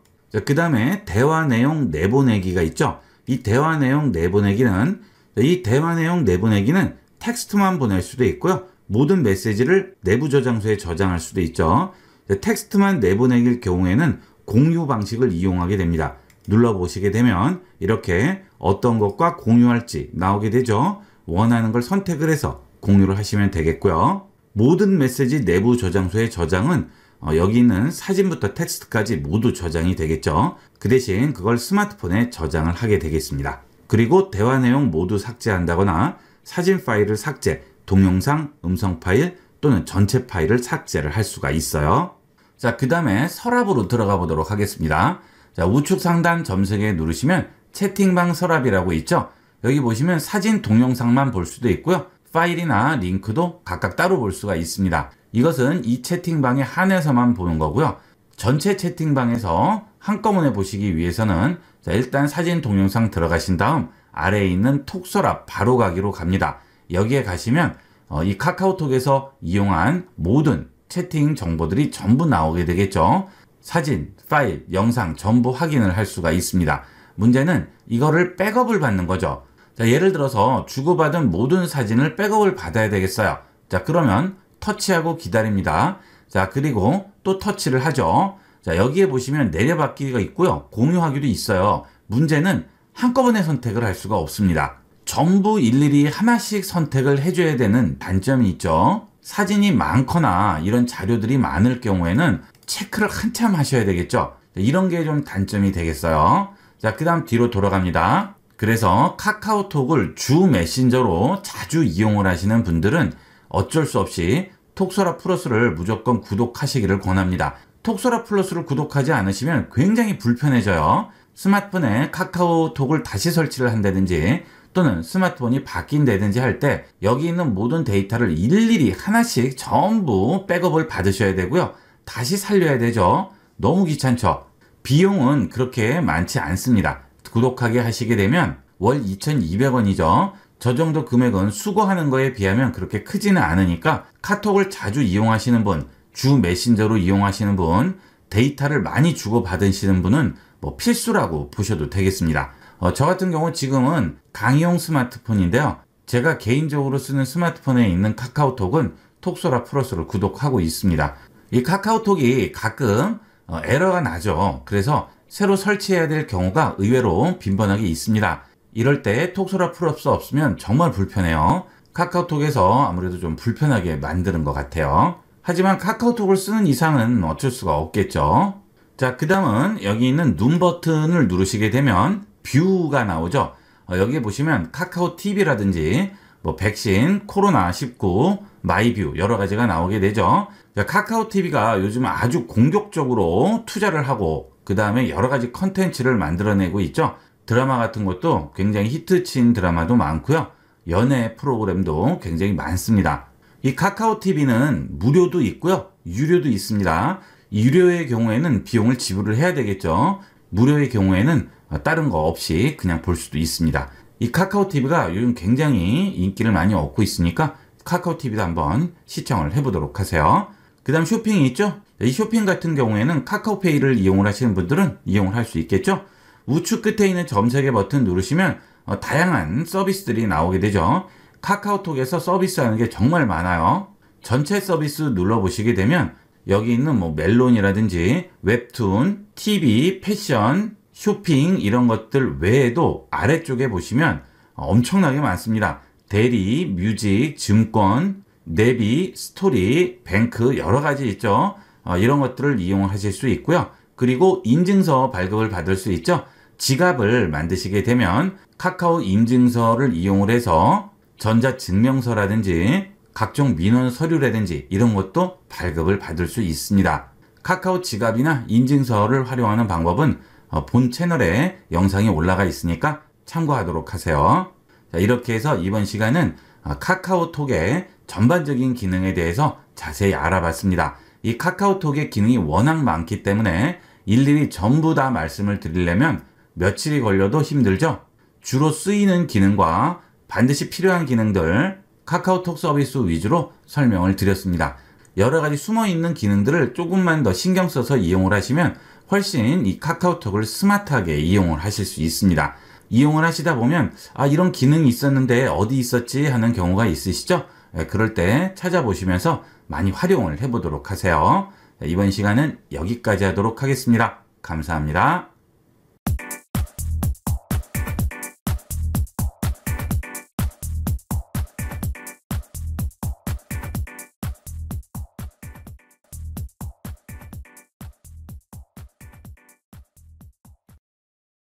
그 다음에 대화 내용 내보내기가 있죠. 이 대화 내용 내보내기는 이 대화 내용 내보내기는 텍스트만 보낼 수도 있고요. 모든 메시지를 내부 저장소에 저장할 수도 있죠. 텍스트만 내보내길 경우에는 공유 방식을 이용하게 됩니다. 눌러보시게 되면 이렇게 어떤 것과 공유할지 나오게 되죠. 원하는 걸 선택을 해서 공유를 하시면 되겠고요. 모든 메시지 내부 저장소의 저장은 어, 여기 는 사진부터 텍스트까지 모두 저장이 되겠죠. 그 대신 그걸 스마트폰에 저장을 하게 되겠습니다. 그리고 대화 내용 모두 삭제한다거나 사진 파일을 삭제, 동영상, 음성 파일 또는 전체 파일을 삭제를 할 수가 있어요. 자, 그 다음에 서랍으로 들어가 보도록 하겠습니다. 자, 우측 상단 점색에 누르시면 채팅방 서랍이라고 있죠. 여기 보시면 사진 동영상만 볼 수도 있고요. 파일이나 링크도 각각 따로 볼 수가 있습니다. 이것은 이 채팅방에 한해서만 보는 거고요. 전체 채팅방에서 한꺼번에 보시기 위해서는 일단 사진 동영상 들어가신 다음 아래에 있는 톡 서랍 바로 가기로 갑니다. 여기에 가시면 어, 이 카카오톡에서 이용한 모든 채팅 정보들이 전부 나오게 되겠죠. 사진, 파일, 영상 전부 확인을 할 수가 있습니다. 문제는 이거를 백업을 받는 거죠. 자, 예를 들어서 주고받은 모든 사진을 백업을 받아야 되겠어요. 자, 그러면 터치하고 기다립니다. 자, 그리고 또 터치를 하죠. 자, 여기에 보시면 내려받기가 있고요. 공유하기도 있어요. 문제는 한꺼번에 선택을 할 수가 없습니다. 전부 일일이 하나씩 선택을 해줘야 되는 단점이 있죠. 사진이 많거나 이런 자료들이 많을 경우에는 체크를 한참 하셔야 되겠죠. 이런 게 좀 단점이 되겠어요. 자, 그 다음 뒤로 돌아갑니다. 그래서 카카오톡을 주 메신저로 자주 이용을 하시는 분들은 어쩔 수 없이 톡소라 플러스를 무조건 구독하시기를 권합니다. 톡소라 플러스를 구독하지 않으시면 굉장히 불편해져요. 스마트폰에 카카오톡을 다시 설치를 한다든지 또는 스마트폰이 바뀐다든지 할 때 여기 있는 모든 데이터를 일일이 하나씩 전부 백업을 받으셔야 되고요. 다시 살려야 되죠. 너무 귀찮죠? 비용은 그렇게 많지 않습니다. 구독하게 하시게 되면 월 2,200원이죠. 저 정도 금액은 수거하는 거에 비하면 그렇게 크지는 않으니까 카톡을 자주 이용하시는 분, 주 메신저로 이용하시는 분, 데이터를 많이 주고받으시는 분은 뭐 필수라고 보셔도 되겠습니다. 어, 저 같은 경우 지금은 강의용 스마트폰인데요. 제가 개인적으로 쓰는 스마트폰에 있는 카카오톡은 톡소라 플러스를 구독하고 있습니다. 이 카카오톡이 가끔 어, 에러가 나죠. 그래서 새로 설치해야 될 경우가 의외로 빈번하게 있습니다. 이럴 때 톡소라 풀업스 없으면 정말 불편해요. 카카오톡에서 아무래도 좀 불편하게 만드는 것 같아요. 하지만 카카오톡을 쓰는 이상은 어쩔 수가 없겠죠. 자, 그 다음은 여기 있는 눈 버튼을 누르시게 되면 뷰가 나오죠. 어, 여기 보시면 카카오 TV라든지 뭐 백신, 코로나19, 마이뷰 여러 가지가 나오게 되죠. 카카오 TV가 요즘 아주 공격적으로 투자를 하고 그 다음에 여러 가지 컨텐츠를 만들어내고 있죠. 드라마 같은 것도 굉장히 히트친 드라마도 많고요. 연애 프로그램도 굉장히 많습니다. 이 카카오 TV는 무료도 있고요. 유료도 있습니다. 유료의 경우에는 비용을 지불을 해야 되겠죠. 무료의 경우에는 다른 거 없이 그냥 볼 수도 있습니다. 이 카카오 TV가 요즘 굉장히 인기를 많이 얻고 있으니까 카카오 TV도 한번 시청을 해보도록 하세요. 그 다음 쇼핑이 있죠? 이 쇼핑 같은 경우에는 카카오페이를 이용을 하시는 분들은 이용을 할 수 있겠죠? 우측 끝에 있는 점세개 버튼 누르시면 어, 다양한 서비스들이 나오게 되죠. 카카오톡에서 서비스하는 게 정말 많아요. 전체 서비스 눌러보시게 되면 여기 있는 뭐 멜론이라든지 웹툰, TV, 패션, 쇼핑 이런 것들 외에도 아래쪽에 보시면 엄청나게 많습니다. 대리, 뮤직, 증권, 내비, 스토리, 뱅크 여러 가지 있죠. 어, 이런 것들을 이용하실 수 있고요. 그리고 인증서 발급을 받을 수 있죠. 지갑을 만드시게 되면 카카오 인증서를 이용을 해서 전자증명서라든지 각종 민원 서류라든지 이런 것도 발급을 받을 수 있습니다. 카카오 지갑이나 인증서를 활용하는 방법은 어, 본 채널에 영상이 올라가 있으니까 참고하도록 하세요. 이렇게 해서 이번 시간은 어, 카카오톡에 전반적인 기능에 대해서 자세히 알아봤습니다. 이 카카오톡의 기능이 워낙 많기 때문에 일일이 전부 다 말씀을 드리려면 며칠이 걸려도 힘들죠? 주로 쓰이는 기능과 반드시 필요한 기능들 카카오톡 서비스 위주로 설명을 드렸습니다. 여러 가지 숨어 있는 기능들을 조금만 더 신경 써서 이용을 하시면 훨씬 이 카카오톡을 스마트하게 이용을 하실 수 있습니다. 이용을 하시다 보면 아 이런 기능이 있었는데 어디 있었지 하는 경우가 있으시죠? 예, 그럴 때 찾아보시면서 많이 활용을 해보도록 하세요. 네, 이번 시간은 여기까지 하도록 하겠습니다. 감사합니다.